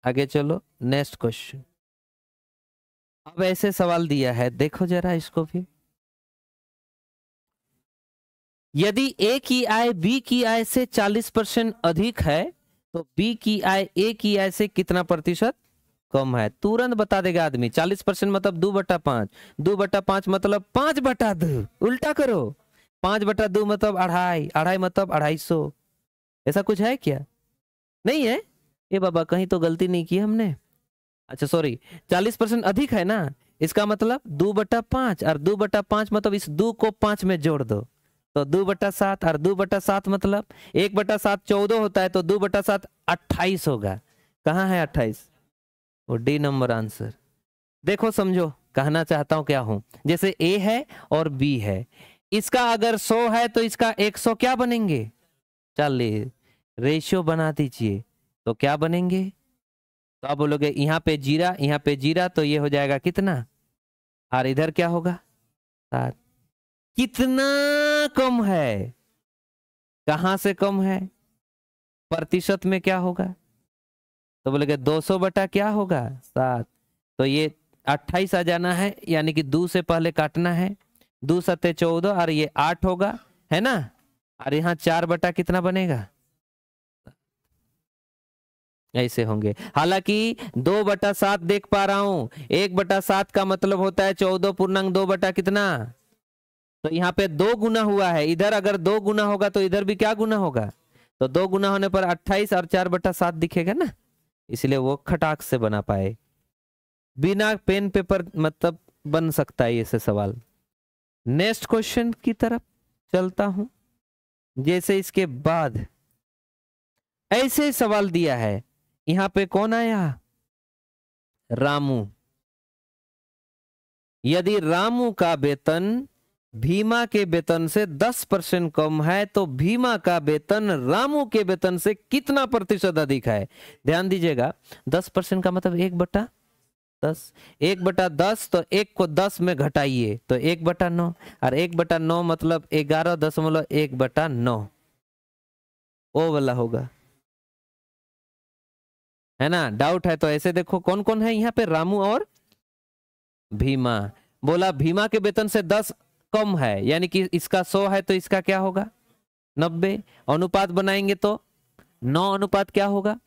आगे चलो नेक्स्ट क्वेश्चन अब ऐसे सवाल दिया है देखो जरा इसको भी यदि ए की आय बी की आय से 40 परसेंट अधिक है तो बी की आय ए की आय से कितना प्रतिशत कम है तुरंत बता देगा आदमी 40 परसेंट मतलब दो बटा पांच दो बटा पांच मतलब पांच बटा दो उल्टा करो पांच बटा दो मतलब अढ़ाई अढ़ाई मतलब अढ़ाई सौ ऐसा कुछ है क्या नहीं है ये बाबा कहीं तो गलती नहीं की हमने अच्छा सॉरी चालीस परसेंट अधिक है ना इसका मतलब दो बटा पांच और दो बटा पांच मतलब इस दो को पांच में जोड़ दो तो दो बटा सात और दो बटा सात मतलब एक बटा सात चौदह होता है तो दो बटा सात अट्ठाईस होगा कहाँ है अट्ठाईस वो डी नंबर आंसर देखो समझो कहना चाहता हूं क्या हूं जैसे ए है और बी है इसका अगर सौ है तो इसका एक सौ क्या बनेंगे चलिए रेशियो बना दीजिए तो क्या बनेंगे तो आप बोलोगे यहाँ पे जीरा यहाँ पे जीरा तो ये हो जाएगा कितना और इधर क्या होगा सात कितना कम है कहाँ से कम है प्रतिशत में क्या होगा तो बोलेगे सौ बटा क्या होगा सात तो ये अट्ठाईस आ जाना है यानी कि दो से पहले काटना है दो सत्य चौदह और ये आठ होगा है ना और यहाँ चार बटा कितना बनेगा ऐसे होंगे हालांकि दो बटा सात देख पा रहा हूं एक बटा सात का मतलब होता है चौदह पूर्णांग दो बटा कितना तो यहाँ पे दो गुना हुआ है इधर अगर दो गुना होगा तो इधर भी क्या गुना होगा तो दो गुना होने पर अट्ठाईस और चार बटा सात दिखेगा ना इसलिए वो खटाक से बना पाए बिना पेन पेपर मतलब बन सकता है ऐसे सवाल नेक्स्ट क्वेश्चन की तरफ चलता हूं जैसे इसके बाद ऐसे सवाल दिया है यहां पे कौन आया रामू यदि रामू का वेतन भीमा के वेतन से दस परसेंट कम है तो भीमा का वेतन रामू के वेतन से कितना प्रतिशत अधिक है ध्यान दीजिएगा दस परसेंट का मतलब एक बटा दस एक बटा दस तो एक को दस में घटाइए तो एक बटा नौ और एक बटा नौ मतलब ग्यारह दशमलव एक बटा नौ वो वाला होगा है ना डाउट है तो ऐसे देखो कौन कौन है यहाँ पे रामू और भीमा बोला भीमा के वेतन से दस कम है यानी कि इसका सौ है तो इसका क्या होगा नब्बे अनुपात बनाएंगे तो नौ अनुपात क्या होगा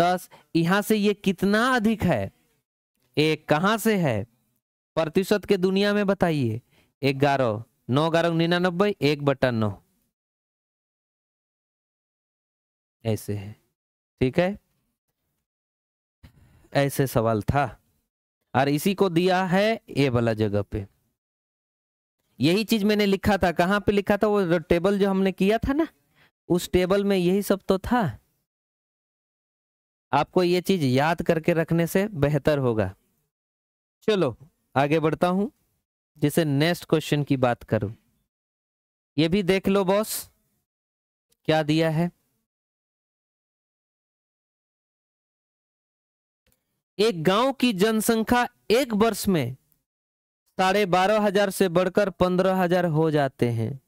दस यहां से ये कितना अधिक है एक कहाँ से है प्रतिशत के दुनिया में बताइए ग्यारह नौ ग्यारह निन्यानबे एक बटन नौ ऐसे है ठीक है ऐसे सवाल था और इसी को दिया है ए वाला जगह पे यही चीज मैंने लिखा था कहाँ पे लिखा था वो टेबल जो हमने किया था ना उस टेबल में यही सब तो था आपको ये चीज याद करके रखने से बेहतर होगा चलो आगे बढ़ता हूं जैसे नेक्स्ट क्वेश्चन की बात करूं ये भी देख लो बॉस क्या दिया है एक गांव की जनसंख्या एक वर्ष में साढ़े बारह हजार से बढ़कर पंद्रह हजार हो जाते हैं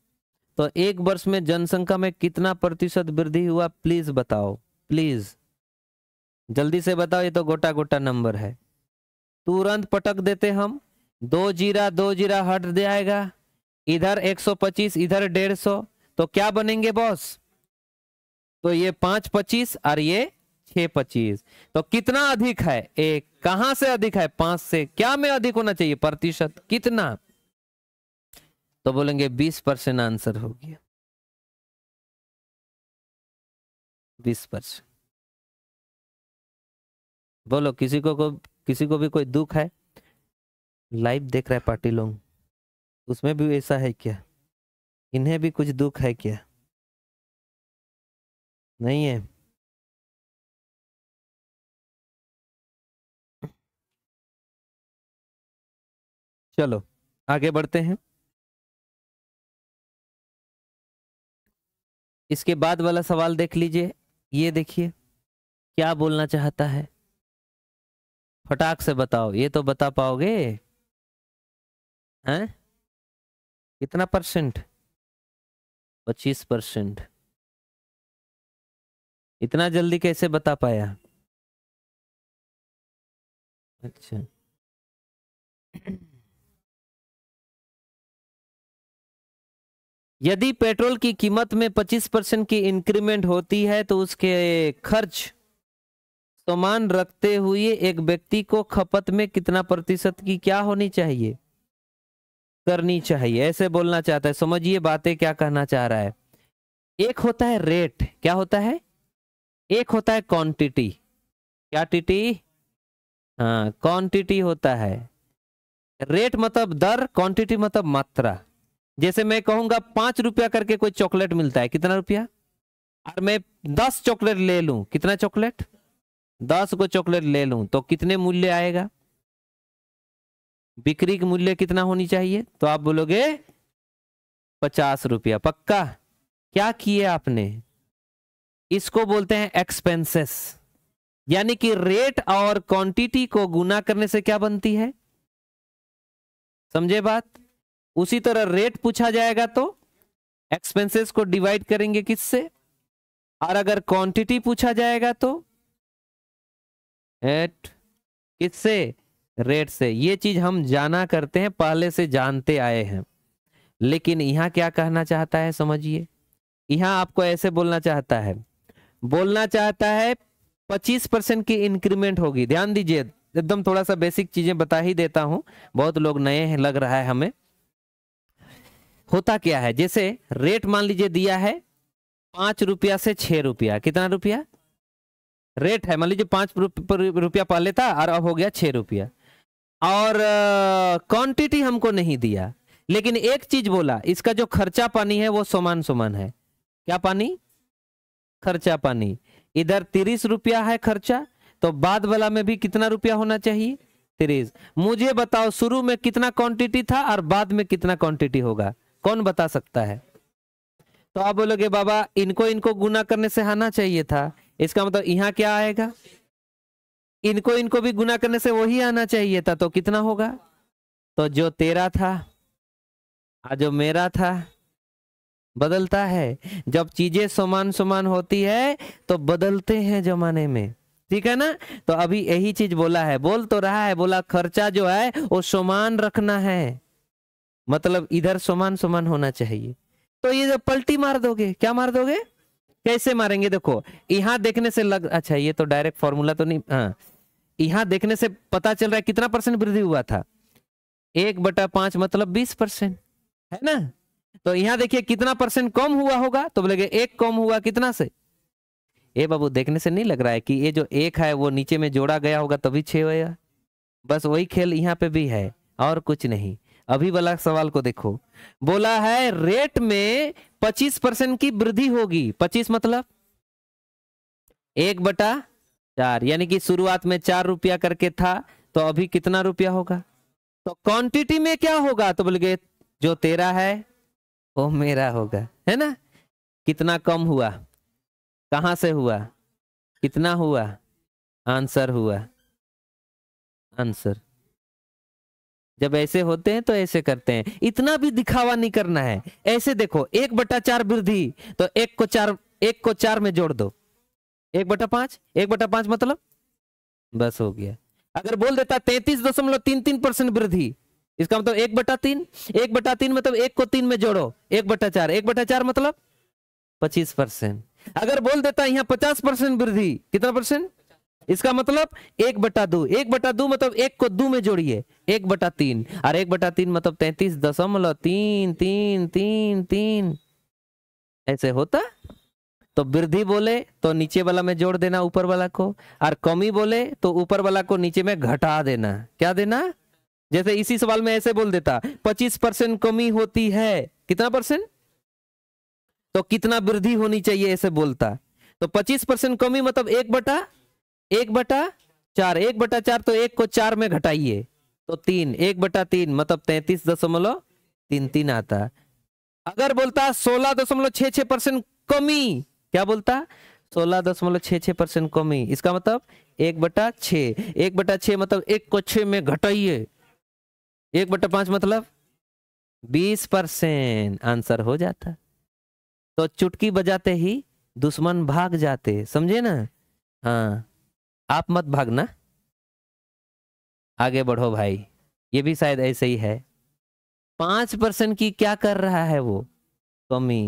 तो एक वर्ष में जनसंख्या में कितना प्रतिशत वृद्धि हुआ प्लीज बताओ प्लीज जल्दी से बताओ ये तो गोटा गोटा नंबर है तुरंत पटक देते हम दो जीरा दो जीरा हट जाएगा इधर 125 इधर 150 तो क्या बनेंगे बॉस तो ये पांच पच्चीस और ये छः पच्चीस तो कितना अधिक है एक कहां से अधिक है पांच से क्या में अधिक होना चाहिए प्रतिशत कितना तो बोलेंगे बीस परसेंट आंसर हो गया बीस परसेंट बोलो किसी को, को किसी को भी कोई दुख है लाइव देख रहा है पार्टी लोग उसमें भी ऐसा है क्या इन्हें भी कुछ दुख है क्या नहीं है चलो आगे बढ़ते हैं इसके बाद वाला सवाल देख लीजिए ये देखिए क्या बोलना चाहता है फटाक से बताओ ये तो बता पाओगे हैं कितना परसेंट पच्चीस परसेंट इतना जल्दी कैसे बता पाया अच्छा यदि पेट्रोल की कीमत में 25 परसेंट की इंक्रीमेंट होती है तो उसके खर्च समान रखते हुए एक व्यक्ति को खपत में कितना प्रतिशत की क्या होनी चाहिए करनी चाहिए ऐसे बोलना चाहता है समझिए बातें क्या कहना चाह रहा है एक होता है रेट क्या होता है एक होता है क्वांटिटी क्या टिटी हाँ क्वांटिटी होता है रेट मतलब दर क्वांटिटी मतलब मात्रा जैसे मैं कहूंगा पांच रुपया करके कोई चॉकलेट मिलता है कितना रुपया और मैं दस चॉकलेट ले लूं कितना चॉकलेट दस को चॉकलेट ले लूं तो कितने मूल्य आएगा बिक्री की मूल्य कितना होनी चाहिए तो आप बोलोगे पचास रुपया पक्का क्या किए आपने इसको बोलते हैं एक्सपेंसेस यानी कि रेट और क्वांटिटी को गुना करने से क्या बनती है समझे बात उसी तरह रेट पूछा जाएगा तो एक्सपेंसेस को डिवाइड करेंगे किससे और अगर क्वांटिटी पूछा जाएगा तो एट किससे रेट से ये चीज हम जाना करते हैं पहले से जानते आए हैं लेकिन यहाँ क्या कहना चाहता है समझिए यहां आपको ऐसे बोलना चाहता है बोलना चाहता है पच्चीस परसेंट की इंक्रीमेंट होगी ध्यान दीजिए एकदम थोड़ा सा बेसिक चीजें बता ही देता हूं बहुत लोग नए हैं लग रहा है हमें होता क्या है जैसे रेट मान लीजिए दिया है पांच रुपया से छह रुपया कितना रुपया रेट है मान लीजिए पांच रुपया पहले था और अब हो गया छह रुपया और क्वांटिटी हमको नहीं दिया लेकिन एक चीज बोला इसका जो खर्चा पानी है वो समान समान है क्या पानी खर्चा पानी इधर तीस रुपया है खर्चा तो बाद वाला में भी कितना रुपया होना चाहिए तीस मुझे बताओ शुरू में कितना क्वांटिटी था और बाद में कितना क्वांटिटी होगा कौन बता सकता है तो आप बोलोगे बाबा इनको इनको गुना करने से आना चाहिए था इसका मतलब यहाँ क्या आएगा इनको इनको भी गुना करने से वही आना चाहिए था तो कितना होगा तो जो तेरा था आज हाँ, जो मेरा था बदलता है जब चीजें समान समान होती है तो बदलते हैं जमाने में ठीक है ना तो अभी यही चीज बोला है बोल तो रहा है बोला खर्चा जो है वो समान रखना है मतलब इधर समान समान होना चाहिए तो ये जब पलटी मार दोगे क्या मार दोगे कैसे मारेंगे देखो यहाँ देखने से लग अच्छा ये तो डायरेक्ट फॉर्मूला तो नहीं हाँ यहाँ देखने से पता चल रहा है कितना परसेंट वृद्धि हुआ था एक बटा पांच मतलब बीस परसेंट है ना तो यहाँ देखिए कितना परसेंट कम हुआ होगा तो बोलेगे एक कम हुआ कितना से ए बाबू देखने से नहीं लग रहा है कि ये जो एक है वो नीचे में जोड़ा गया होगा तभी छः बस वही खेल यहाँ पे भी है और कुछ नहीं अभी वाला सवाल को देखो बोला है रेट में पच्चीस परसेंट की वृद्धि होगी पच्चीस मतलब एक बटा चार यानी कि शुरुआत में चार रुपया करके था तो अभी कितना रुपया होगा तो क्वांटिटी में क्या होगा तो बोल गए जो तेरा है वो मेरा होगा है ना कितना कम हुआ कहां से हुआ कितना हुआ आंसर हुआ आंसर जब ऐसे होते हैं तो ऐसे करते हैं इतना भी दिखावा नहीं करना है ऐसे देखो एक बटा चार वृद्धि तो एक को चार एक को चार में जोड़ दो एक बटा पांच एक बटा पांच मतलब बस हो गया अगर बोल देता तैतीस दशमलव तीन तीन परसेंट वृद्धि इसका मतलब एक बटा तीन एक बटा तीन मतलब एक को तीन में जोड़ो एक बटा चार एक बटा चार मतलब पच्चीस परसेंट अगर बोल देता यहाँ पचास परसेंट वृद्धि कितना परसेंट इसका मतलब एक बटा दो एक बटा दो मतलब एक को दो में जोड़िए एक बटा तीन और एक बटा तीन मतलब तैतीस दशमलव तीन तीन तीन तीन ऐसे होता तो वृद्धि बोले तो नीचे वाला में जोड़ देना ऊपर वाला को और कमी बोले तो ऊपर वाला को नीचे में घटा देना क्या देना जैसे इसी सवाल में ऐसे बोल देता पच्चीस परसेंट कमी होती है कितना परसेंट तो कितना वृद्धि होनी चाहिए ऐसे बोलता तो पच्चीस परसेंट कमी मतलब एक बटा एक बटा चार एक बटा चार तो एक को चार में घटाइए तो तीन एक बटा तीन मतलब तैतीस दशमलव तीन तीन आता अगर बोलता सोलह दशमलव छ छ परसेंट कमी क्या बोलता सोलह दशमलव छ छ परसेंट कमी इसका मतलब एक बटा छ एक बटा छ मतलब एक को छ में घटाइए एक बटा पांच मतलब बीस परसेंट आंसर हो जाता तो चुटकी बजाते ही दुश्मन भाग जाते समझे ना हाँ आप मत भागना आगे बढ़ो भाई ये भी शायद ऐसे ही है पांच परसेंट की क्या कर रहा है वो कमी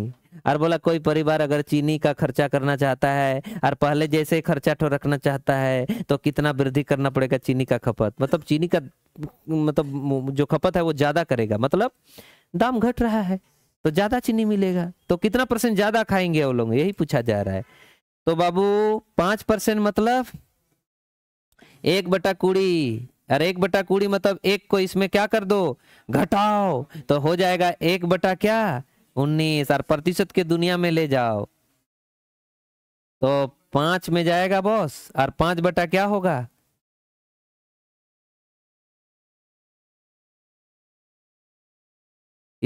और बोला कोई परिवार अगर चीनी का खर्चा करना चाहता है और पहले जैसे खर्चा ठो रखना चाहता है तो कितना वृद्धि करना पड़ेगा चीनी का खपत मतलब चीनी का मतलब जो खपत है वो ज़्यादा करेगा मतलब दाम घट रहा है तो ज़्यादा चीनी मिलेगा तो कितना परसेंट ज़्यादा खाएंगे वो लोग यही पूछा जा रहा है तो बाबू पांच परसेंट मतलब एक बटा कुड़ी और एक बटा कूड़ी मतलब एक को इसमें क्या कर दो घटाओ तो हो जाएगा एक बटा क्या उन्नीस और प्रतिशत के दुनिया में ले जाओ तो पांच में जाएगा बॉस और पांच बटा क्या होगा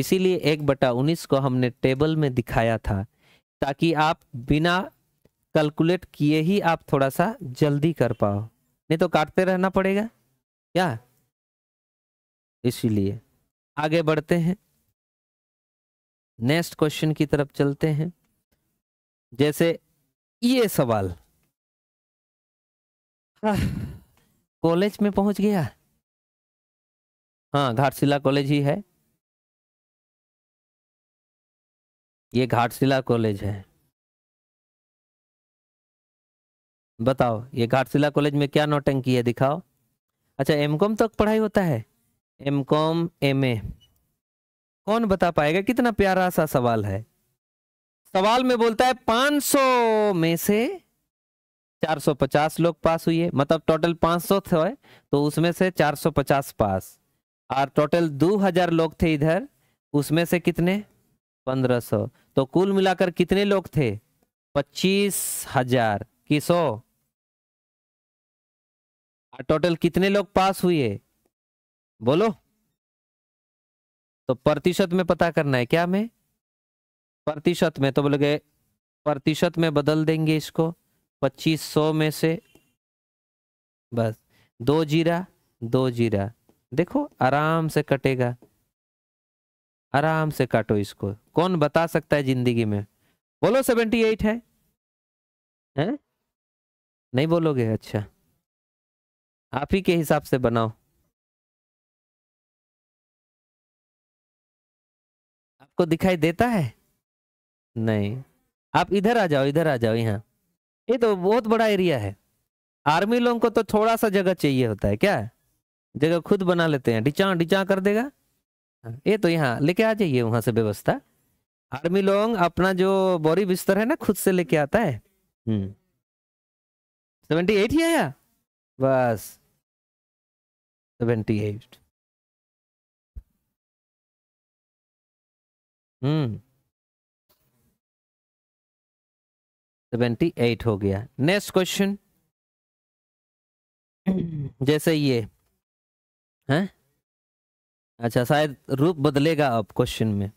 इसीलिए एक बटा उन्नीस को हमने टेबल में दिखाया था ताकि आप बिना कैलकुलेट किए ही आप थोड़ा सा जल्दी कर पाओ नहीं तो काटते रहना पड़ेगा क्या इसीलिए आगे बढ़ते हैं नेक्स्ट क्वेश्चन की तरफ चलते हैं जैसे ये सवाल हाँ, कॉलेज में पहुंच गया हाँ घाटशिला कॉलेज ही है ये घाटशिला कॉलेज है बताओ ये घाटशिला कॉलेज में क्या नौटंकी है दिखाओ अच्छा एम कॉम तक पढ़ाई होता है एम कॉम एम ए कौन बता पाएगा कितना प्यारा सा सवाल है सवाल में बोलता है 500 में से 450 लोग पास हुए मतलब टोटल 500 थे तो उसमें से 450 पास और टोटल 2000 लोग थे इधर उसमें से कितने 1500 तो कुल मिलाकर कितने लोग थे पच्चीस हजार किसो टोटल कितने लोग पास हुए बोलो तो प्रतिशत में पता करना है क्या हमें प्रतिशत में तो बोलोगे प्रतिशत में बदल देंगे इसको पच्चीस सौ में से बस दो जीरा दो जीरा देखो आराम से कटेगा आराम से काटो इसको कौन बता सकता है जिंदगी में बोलो सेवेंटी एट है हैं नहीं बोलोगे अच्छा आप ही के हिसाब से बनाओ आपको दिखाई देता है नहीं आप इधर आ जाओ इधर आ जाओ यहाँ ये तो बहुत बड़ा एरिया है आर्मी लोगों को तो थोड़ा सा जगह चाहिए होता है क्या जगह खुद बना लेते हैं डिचा डिचा कर देगा ये तो यहाँ लेके आ जाइए वहां से व्यवस्था आर्मी लोग अपना जो बोरी बिस्तर है ना खुद से लेके आता है हम्म। सेवेंटी एट ही आया बस 78 हम्म सेवेंटी एट हो गया नेक्स्ट क्वेश्चन जैसे ये हैं अच्छा शायद रूप बदलेगा अब क्वेश्चन में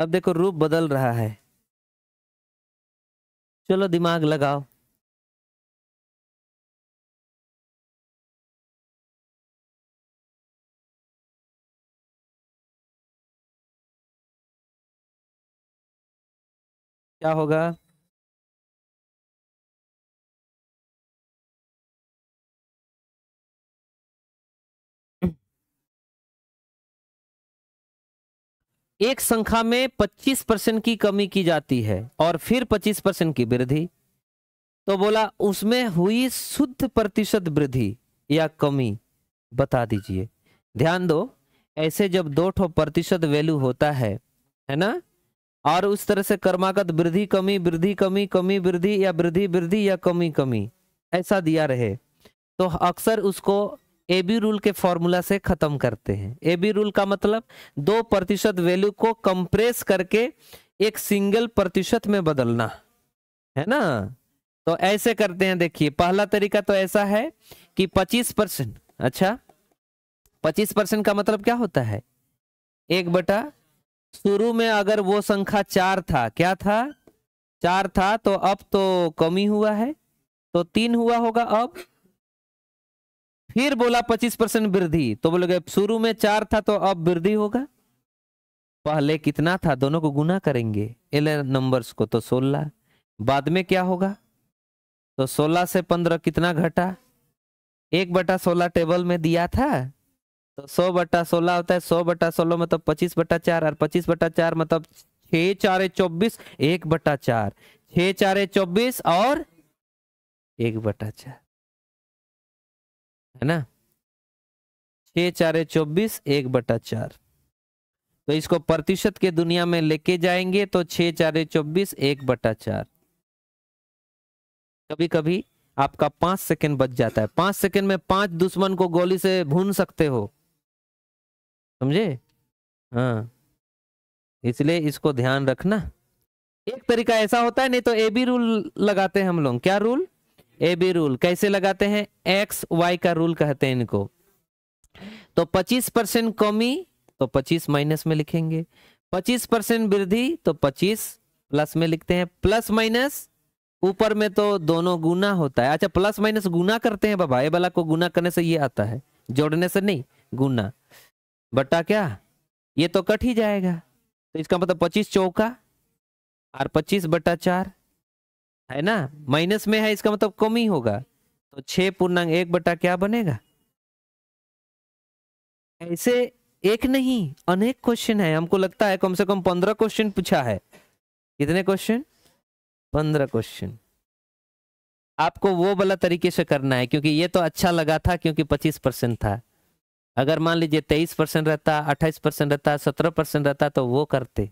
अब देखो रूप बदल रहा है चलो दिमाग लगाओ क्या होगा एक संख्या में 25 परसेंट की कमी की जाती है और फिर 25 परसेंट की वृद्धि तो बोला उसमें हुई शुद्ध प्रतिशत वृद्धि या कमी बता दीजिए ध्यान दो ऐसे जब दो ठो प्रतिशत वैल्यू होता है है ना और उस तरह से कर्मागत वृद्धि कमी वृद्धि कमी कमी वृद्धि या वृद्धि वृद्धि या कमी कमी ऐसा दिया रहे तो अक्सर उसको ए बी रूल के फॉर्मूला से खत्म करते हैं ए बी रूल का मतलब दो प्रतिशत वैल्यू को कंप्रेस करके एक सिंगल प्रतिशत में बदलना है ना तो ऐसे करते हैं देखिए पहला तरीका तो ऐसा है कि 25 परसेंट अच्छा 25 परसेंट का मतलब क्या होता है एक बटा शुरू में अगर वो संख्या चार था क्या था चार था तो अब तो कमी हुआ है तो तीन हुआ होगा अब फिर बोला पच्चीस परसेंट वृद्धि तो बोले शुरू में चार था तो अब वृद्धि होगा पहले कितना था दोनों को गुना करेंगे एल नंबर्स को तो सोलह बाद में क्या होगा तो सोलह से पंद्रह कितना घटा एक बटा सोलह टेबल में दिया था तो सौ बटा सोलह होता है सौ बटा सोलह मतलब पच्चीस बटा चार और पच्चीस बटा चार मतलब छः चार चौबीस एक बटा चार छः चार चौबीस और एक बटा चार है ना छः चार चौबीस एक बटा चार तो इसको प्रतिशत के दुनिया में लेके जाएंगे तो छः चार चौबीस एक बटा चार कभी कभी आपका पांच सेकंड बच जाता है पांच सेकंड में पांच दुश्मन को गोली से भून सकते हो समझे हाँ इसलिए इसको ध्यान रखना एक तरीका ऐसा होता है नहीं तो ए बी रूल लगाते हैं हम लोग क्या रूल ए बी रूल कैसे लगाते हैं एक्स वाई का रूल कहते हैं इनको तो 25 परसेंट कमी तो 25 माइनस में लिखेंगे 25 परसेंट वृद्धि तो 25 प्लस में लिखते हैं प्लस माइनस ऊपर में तो दोनों गुना होता है अच्छा प्लस माइनस गुना करते हैं बाबा ए वाला को गुना करने से ये आता है जोड़ने से नहीं गुना बट्टा क्या ये तो कट ही जाएगा तो इसका मतलब पच्चीस चौका और पच्चीस बट्टा चार है ना माइनस में है इसका मतलब कम ही होगा तो छह पूर्णांग एक बट्टा क्या बनेगा ऐसे एक नहीं अनेक क्वेश्चन है हमको लगता है कम से कम पंद्रह क्वेश्चन पूछा है कितने क्वेश्चन पंद्रह क्वेश्चन आपको वो वाला तरीके से करना है क्योंकि ये तो अच्छा लगा था क्योंकि पच्चीस परसेंट था अगर मान लीजिए तेईस परसेंट रहता अट्ठाईस परसेंट रहता सत्रह परसेंट रहता तो वो करते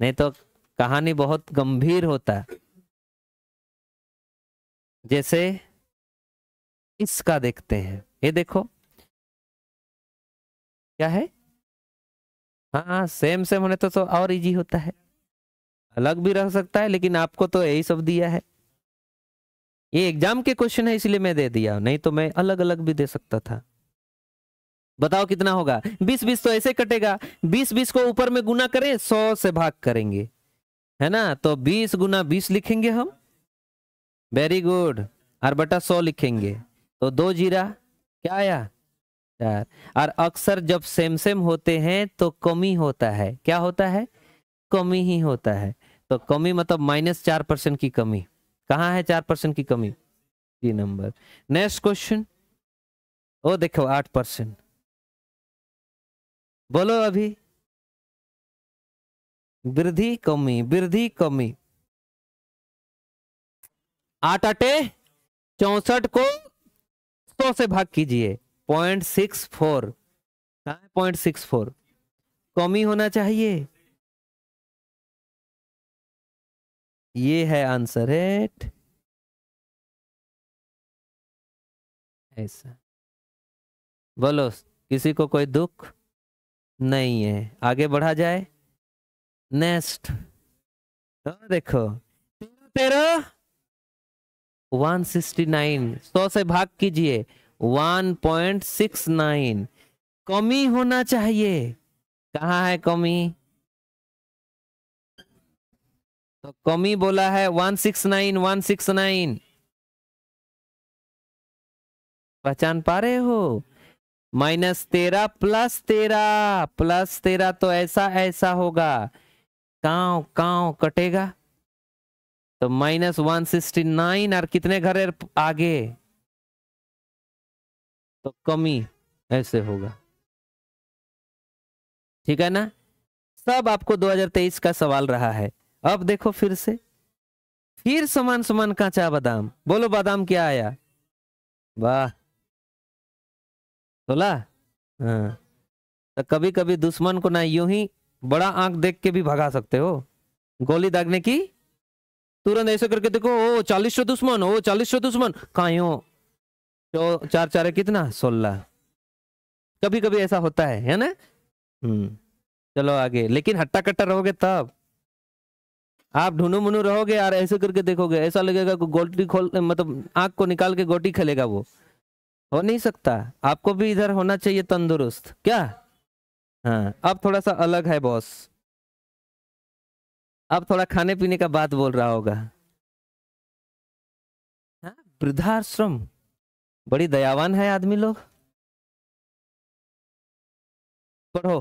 नहीं तो कहानी बहुत गंभीर होता जैसे इसका देखते हैं ये देखो क्या है हाँ सेम सेम होने तो, तो और इजी होता है अलग भी रह सकता है लेकिन आपको तो यही सब दिया है ये एग्जाम के क्वेश्चन है इसलिए मैं दे दिया नहीं तो मैं अलग अलग भी दे सकता था बताओ कितना होगा बीस बीस तो ऐसे कटेगा बीस बीस को ऊपर में गुना करें सौ से भाग करेंगे है ना तो बीस गुना बीस लिखेंगे हम वेरी गुड और बटा सौ लिखेंगे तो दो जीरा क्या आया चार और अक्सर जब सेम सेम होते हैं तो कमी होता है क्या होता है कमी ही होता है तो कमी मतलब माइनस चार परसेंट की कमी कहाँ है चार परसेंट की कमी जी नंबर नेक्स्ट क्वेश्चन ओ देखो आठ परसेंट बोलो अभी वृद्धि कमी वृद्धि कमी आठ अटे चौसठ को सौ से भाग कीजिए point six four point six four कमी होना चाहिए ये है आंसर एट ऐसा बोलो किसी को कोई दुख नहीं है आगे बढ़ा जाए नेक्स्ट हाँ, देखो तेरह वन सिक्सटी नाइन सौ से भाग कीजिए वन पॉइंट सिक्स नाइन कमी होना चाहिए कहा है कमी तो कमी बोला है one six nine one six nine पहचान पा रहे हो माइनस तेरह प्लस तेरह प्लस तेरह तो ऐसा ऐसा होगा काव काव कटेगा तो माइनस वन सिक्सटी नाइन और कितने घर आगे तो कमी ऐसे होगा ठीक है ना सब आपको 2023 का सवाल रहा है अब देखो फिर से फिर समान समान कांचा बादाम बोलो बादाम क्या आया वाह सोला हाँ। तो कभी कभी दुश्मन को ना यूं ही बड़ा आंख देख के भी भगा सकते हो गोली दागने की तुरंत ऐसे करके देखो ओ चालीस सौ दुश्मन ओ चालीस सौ दुश्मन का हो तो चार चार कितना सोलह कभी कभी ऐसा होता है है ना हम्म चलो आगे लेकिन हट्टा कट्टा रहोगे तब आप ढूंढू मुनू रहोगे यार ऐसे करके देखोगे ऐसा लगेगा गोटी खोल मतलब आंख को निकाल के गोटी खेलेगा वो हो नहीं सकता आपको भी इधर होना चाहिए तंदुरुस्त क्या हाँ अब थोड़ा सा अलग है बॉस अब थोड़ा खाने पीने का बात बोल रहा होगा हाँ, वृद्धाश्रम बड़ी दयावान है आदमी लोग पढ़ो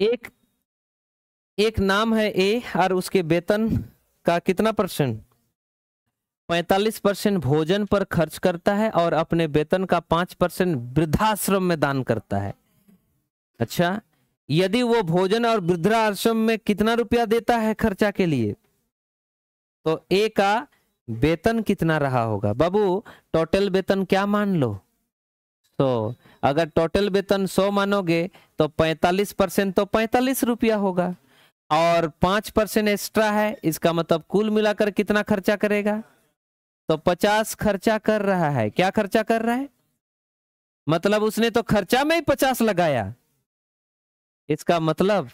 एक एक नाम है ए और उसके वेतन का कितना परसेंट पैंतालीस परसेंट भोजन पर खर्च करता है और अपने वेतन का पांच परसेंट वृद्धाश्रम में दान करता है अच्छा यदि वो भोजन और वृद्धाश्रम में कितना रुपया देता है खर्चा के लिए तो ए का वेतन कितना रहा होगा बाबू टोटल वेतन क्या मान लो तो अगर टोटल वेतन सौ मानोगे तो पैंतालीस परसेंट तो पैंतालीस रुपया होगा और पांच परसेंट एक्स्ट्रा है इसका मतलब कुल मिलाकर कितना खर्चा करेगा तो पचास खर्चा कर रहा है क्या खर्चा कर रहा है मतलब उसने तो खर्चा में ही पचास लगाया इसका मतलब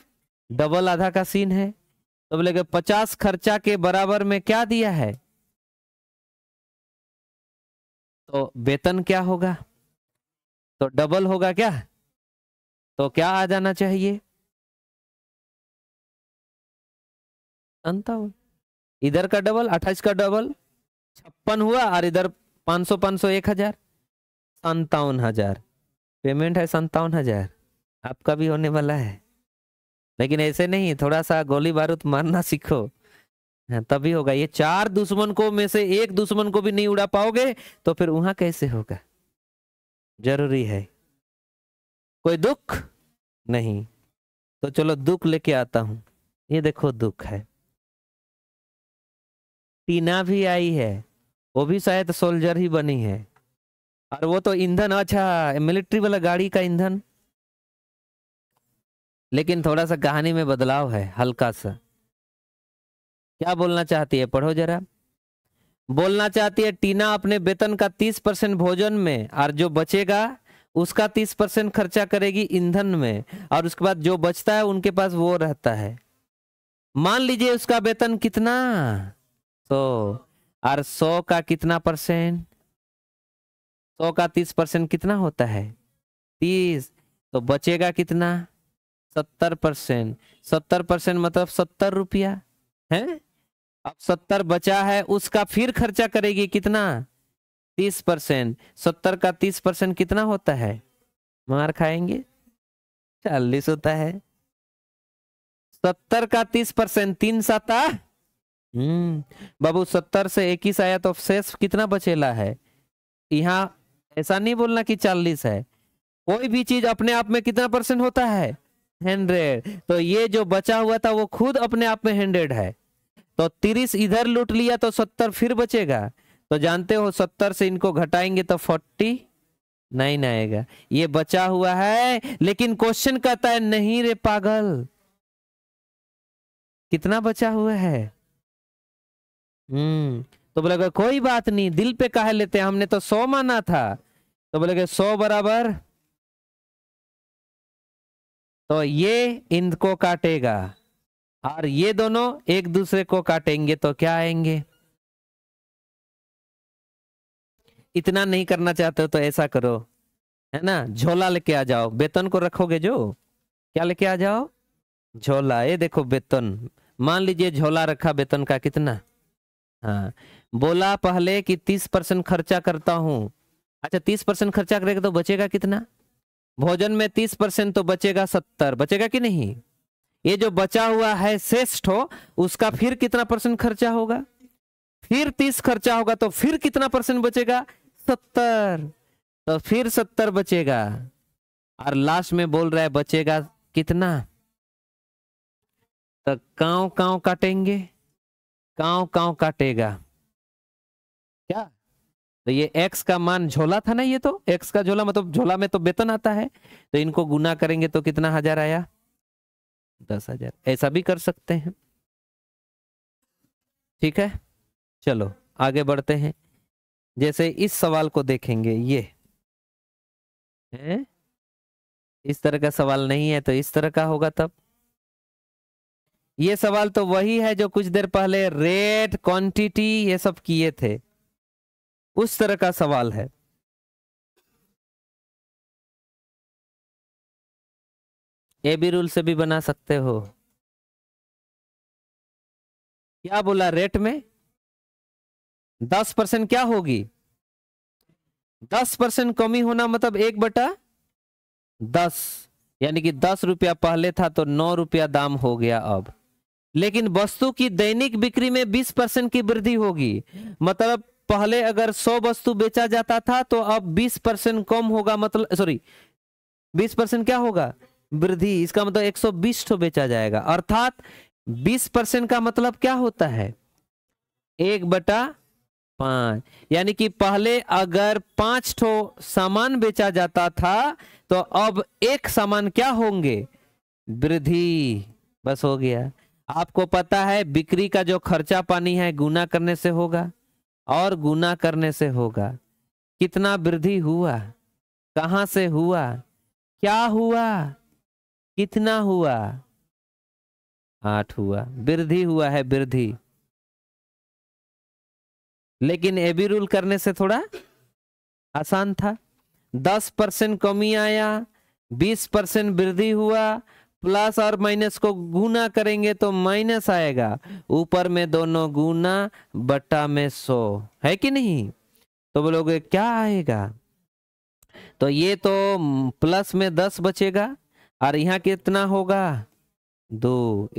डबल आधा का सीन है तो बोले कि पचास खर्चा के बराबर में क्या दिया है तो वेतन क्या होगा तो डबल होगा क्या तो क्या आ जाना चाहिए इधर का डबल अट्ठाईस का डबल छप्पन हुआ और इधर पाँच सौ पाँच सौ एक हजार संतावन हजार पेमेंट है संतावन हजार आपका भी होने वाला है लेकिन ऐसे नहीं थोड़ा सा गोली बारूद मारना सीखो हाँ, तभी होगा ये चार दुश्मन को में से एक दुश्मन को भी नहीं उड़ा पाओगे तो फिर वहां कैसे होगा जरूरी है कोई दुख नहीं तो चलो दुख लेके आता हूं ये देखो दुख है टीना भी आई है वो भी शायद सोल्जर ही बनी है और वो तो ईंधन अच्छा मिलिट्री वाला गाड़ी का ईंधन लेकिन थोड़ा सा कहानी में बदलाव है हल्का सा क्या बोलना चाहती है पढ़ो जरा बोलना चाहती है टीना अपने वेतन का तीस परसेंट भोजन में और जो बचेगा उसका तीस परसेंट खर्चा करेगी ईंधन में और उसके बाद जो बचता है उनके पास वो रहता है मान लीजिए उसका वेतन कितना तो और सौ का कितना परसेंट सौ का तीस परसेंट कितना होता है तीस तो बचेगा कितना सत्तर परसेंट सत्तर परसेंट मतलब सत्तर रुपया है अब सत्तर बचा है उसका फिर खर्चा करेगी कितना तीस परसेंट सत्तर का तीस परसेंट कितना होता है मार खाएंगे चालीस होता है सत्तर का तीस परसेंट तीन साता हम्म बाबू सत्तर से इक्कीस आया तो शेष कितना बचेला है यहाँ ऐसा नहीं बोलना कि चालीस है कोई भी चीज अपने आप में कितना परसेंट होता है हंड्रेड तो ये जो बचा हुआ था वो खुद अपने आप में हंड्रेड है तो तीस इधर लूट लिया तो सत्तर फिर बचेगा तो जानते हो सत्तर से इनको घटाएंगे तो फोर्टी नाइन आएगा ये बचा हुआ है लेकिन क्वेश्चन कहता है नहीं रे पागल कितना बचा हुआ है हम्म तो बोलेगा कोई बात नहीं दिल पे कह लेते हमने तो सौ माना था तो बोले गए सौ बराबर तो ये इनको काटेगा और ये दोनों एक दूसरे को काटेंगे तो क्या आएंगे इतना नहीं करना चाहते हो तो ऐसा करो है ना झोला लेके आ जाओ वेतन को रखोगे जो क्या लेके आ जाओ झोला ये देखो वेतन मान लीजिए झोला रखा वेतन का कितना हाँ बोला पहले कि तीस परसेंट खर्चा करता हूँ अच्छा तीस परसेंट खर्चा करेगा तो बचेगा कितना भोजन में तीस परसेंट तो बचेगा सत्तर बचेगा कि नहीं ये जो बचा हुआ है श्रेष्ठ हो उसका फिर कितना परसेंट खर्चा होगा फिर तीस खर्चा होगा तो फिर कितना परसेंट बचेगा सत्तर तो फिर सत्तर बचेगा और लास्ट में बोल रहा है बचेगा कितना तो काव काव काटेंगे काव काव काटेगा क्या तो ये x का मान झोला था ना ये तो x का झोला मतलब झोला में तो वेतन आता है तो इनको गुना करेंगे तो कितना हजार आया दस हजार ऐसा भी कर सकते हैं ठीक है चलो आगे बढ़ते हैं जैसे इस सवाल को देखेंगे ये है इस तरह का सवाल नहीं है तो इस तरह का होगा तब ये सवाल तो वही है जो कुछ देर पहले रेट क्वांटिटी ये सब किए थे उस तरह का सवाल है ए बी रूल से भी बना सकते हो क्या बोला रेट में दस परसेंट क्या होगी दस परसेंट कमी होना मतलब एक बटा दस यानी कि दस रुपया पहले था तो नौ रुपया दाम हो गया अब लेकिन वस्तु की दैनिक बिक्री में 20 परसेंट की वृद्धि होगी मतलब पहले अगर 100 वस्तु बेचा जाता था तो अब 20 परसेंट कम होगा मतलब सॉरी 20 परसेंट क्या होगा वृद्धि इसका मतलब 120 सौ बेचा जाएगा अर्थात 20 परसेंट का मतलब क्या होता है एक बटा पांच यानी कि पहले अगर पांच ठो सामान बेचा जाता था तो अब एक सामान क्या होंगे वृद्धि बस हो गया आपको पता है बिक्री का जो खर्चा पानी है गुना करने से होगा और गुना करने से होगा कितना वृद्धि हुआ कहाँ से हुआ क्या हुआ कितना हुआ आठ हुआ वृद्धि हुआ है वृद्धि लेकिन एबी रूल करने से थोड़ा आसान था दस परसेंट कमी आया बीस परसेंट वृद्धि हुआ प्लस और माइनस को गुना करेंगे तो माइनस आएगा ऊपर में दोनों गुना बट्टा में सौ है कि नहीं तो बोलोगे क्या आएगा तो ये तो प्लस में दस बचेगा और यहाँ कितना होगा दो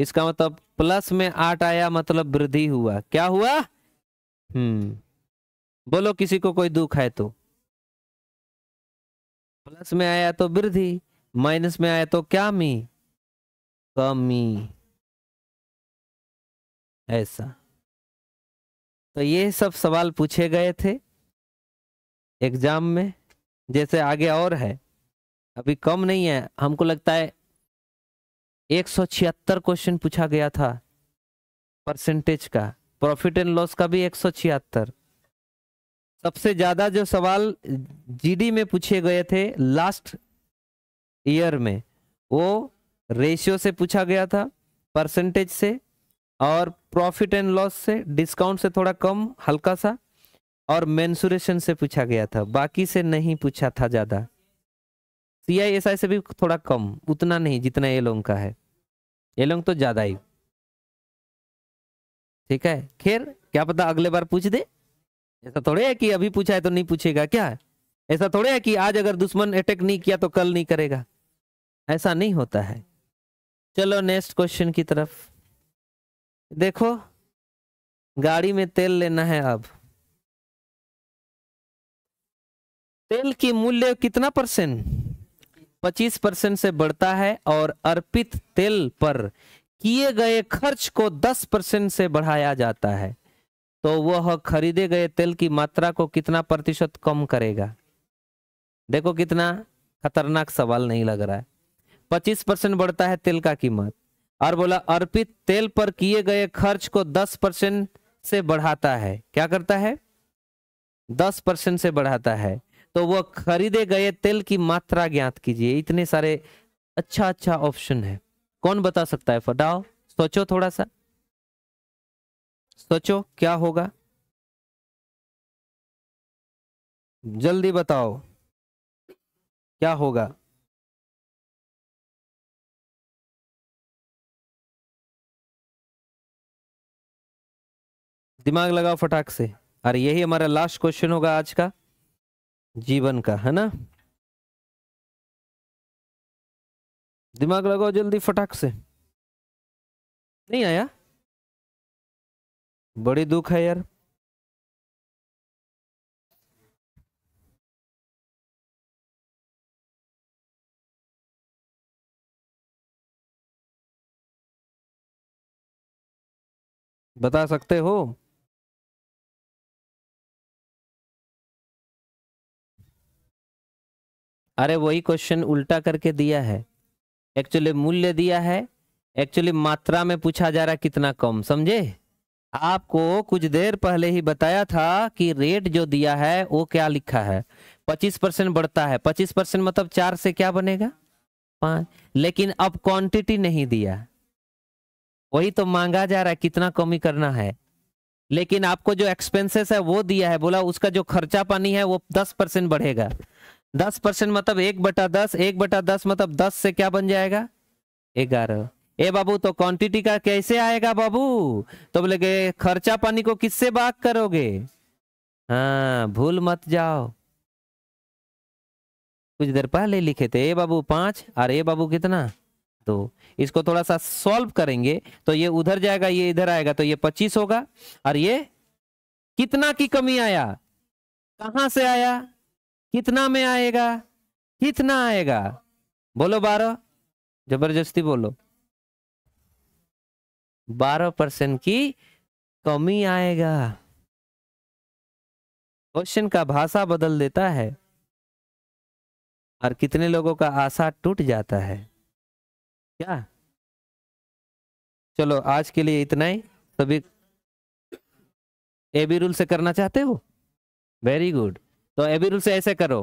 इसका मतलब प्लस में आठ आया मतलब वृद्धि हुआ क्या हुआ हम्म बोलो किसी को कोई दुख है तो प्लस में आया तो वृद्धि माइनस में आया तो क्या मी कमी ऐसा तो ये सब सवाल पूछे गए थे एग्जाम में जैसे आगे और है अभी कम नहीं है हमको लगता है एक सौ छिहत्तर क्वेश्चन पूछा गया था परसेंटेज का प्रॉफिट एंड लॉस का भी एक सौ छिहत्तर सबसे ज्यादा जो सवाल जीडी में पूछे गए थे लास्ट ईयर में वो रेशियो से पूछा गया था परसेंटेज से और प्रॉफिट एंड लॉस से डिस्काउंट से थोड़ा कम हल्का सा और मैंसुरेशन से पूछा गया था बाकी से नहीं पूछा था ज़्यादा सी आई एस आई से भी थोड़ा कम उतना नहीं जितना ये लोग का है ये लोग तो ज़्यादा ही ठीक है खैर क्या पता अगले बार पूछ दे ऐसा थोड़े है कि अभी पूछा है तो नहीं पूछेगा क्या है ऐसा थोड़े है कि आज अगर दुश्मन अटैक नहीं किया तो कल नहीं करेगा ऐसा नहीं होता है चलो नेक्स्ट क्वेश्चन की तरफ देखो गाड़ी में तेल लेना है अब तेल की मूल्य कितना परसेंट पच्चीस परसेंट से बढ़ता है और अर्पित तेल पर किए गए खर्च को दस परसेंट से बढ़ाया जाता है तो वह खरीदे गए तेल की मात्रा को कितना प्रतिशत कम करेगा देखो कितना खतरनाक सवाल नहीं लग रहा है पच्चीस परसेंट बढ़ता है तेल का कीमत और बोला अर्पित तेल पर किए गए खर्च को दस परसेंट से बढ़ाता है क्या करता है दस परसेंट से बढ़ाता है तो वह खरीदे गए तेल की मात्रा ज्ञात कीजिए इतने सारे अच्छा अच्छा ऑप्शन है कौन बता सकता है फटाओ सोचो थोड़ा सा सोचो क्या होगा जल्दी बताओ क्या होगा दिमाग लगाओ फटाक से और यही हमारा लास्ट क्वेश्चन होगा आज का जीवन का है ना दिमाग लगाओ जल्दी फटाक से नहीं आया बड़ी दुख है यार बता सकते हो अरे वही क्वेश्चन उल्टा करके दिया है एक्चुअली मूल्य दिया है एक्चुअली मात्रा में पूछा जा रहा कितना कम समझे आपको कुछ देर पहले ही बताया था कि रेट जो दिया है वो क्या लिखा है पच्चीस परसेंट बढ़ता है पच्चीस परसेंट मतलब चार से क्या बनेगा पाँच लेकिन अब क्वांटिटी नहीं दिया वही तो मांगा जा रहा है कितना कमी करना है लेकिन आपको जो एक्सपेंसेस है वो दिया है बोला उसका जो खर्चा पानी है वो दस परसेंट बढ़ेगा दस परसेंट मतलब एक बटा दस एक बटा दस मतलब दस से क्या बन जाएगा ग्यारह ए बाबू तो क्वांटिटी का कैसे आएगा बाबू तो बोले गए खर्चा पानी को किससे बात करोगे हाँ भूल मत जाओ कुछ देर पहले लिखे थे ए बाबू पांच और ए बाबू कितना दो इसको थोड़ा सा सॉल्व करेंगे तो ये उधर जाएगा ये इधर आएगा तो ये पच्चीस होगा और ये कितना की कमी आया कहां से आया कितना में आएगा कितना आएगा बोलो बारह जबरदस्ती बोलो बारह परसेंट की कमी आएगा क्वेश्चन का भाषा बदल देता है और कितने लोगों का आशा टूट जाता है क्या चलो आज के लिए इतना ही सभी ए बी रूल से करना चाहते हो वेरी गुड तो एबी रूल से ऐसे करो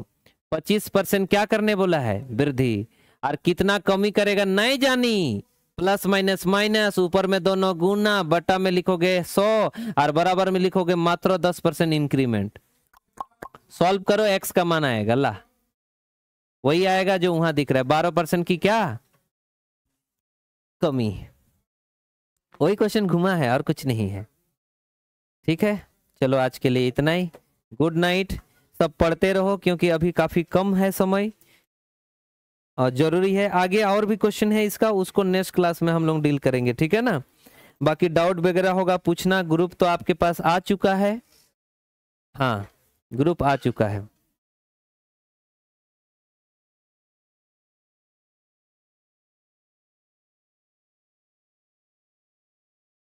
पच्चीस परसेंट क्या करने बोला है वृद्धि और कितना कमी करेगा नहीं जानी प्लस माइनस माइनस ऊपर में दोनों गुना बटा में लिखोगे सौ और बराबर में लिखोगे मात्र दस परसेंट इंक्रीमेंट सॉल्व करो एक्स का मान आएगा ला वही आएगा जो वहां दिख रहा है बारह परसेंट की क्या कमी वही क्वेश्चन घुमा है और कुछ नहीं है ठीक है चलो आज के लिए इतना ही गुड नाइट सब पढ़ते रहो क्योंकि अभी काफ़ी कम है समय और जरूरी है आगे और भी क्वेश्चन है इसका उसको नेक्स्ट क्लास में हम लोग डील करेंगे ठीक है ना बाकी डाउट वगैरह होगा पूछना ग्रुप तो आपके पास आ चुका है हाँ ग्रुप आ चुका है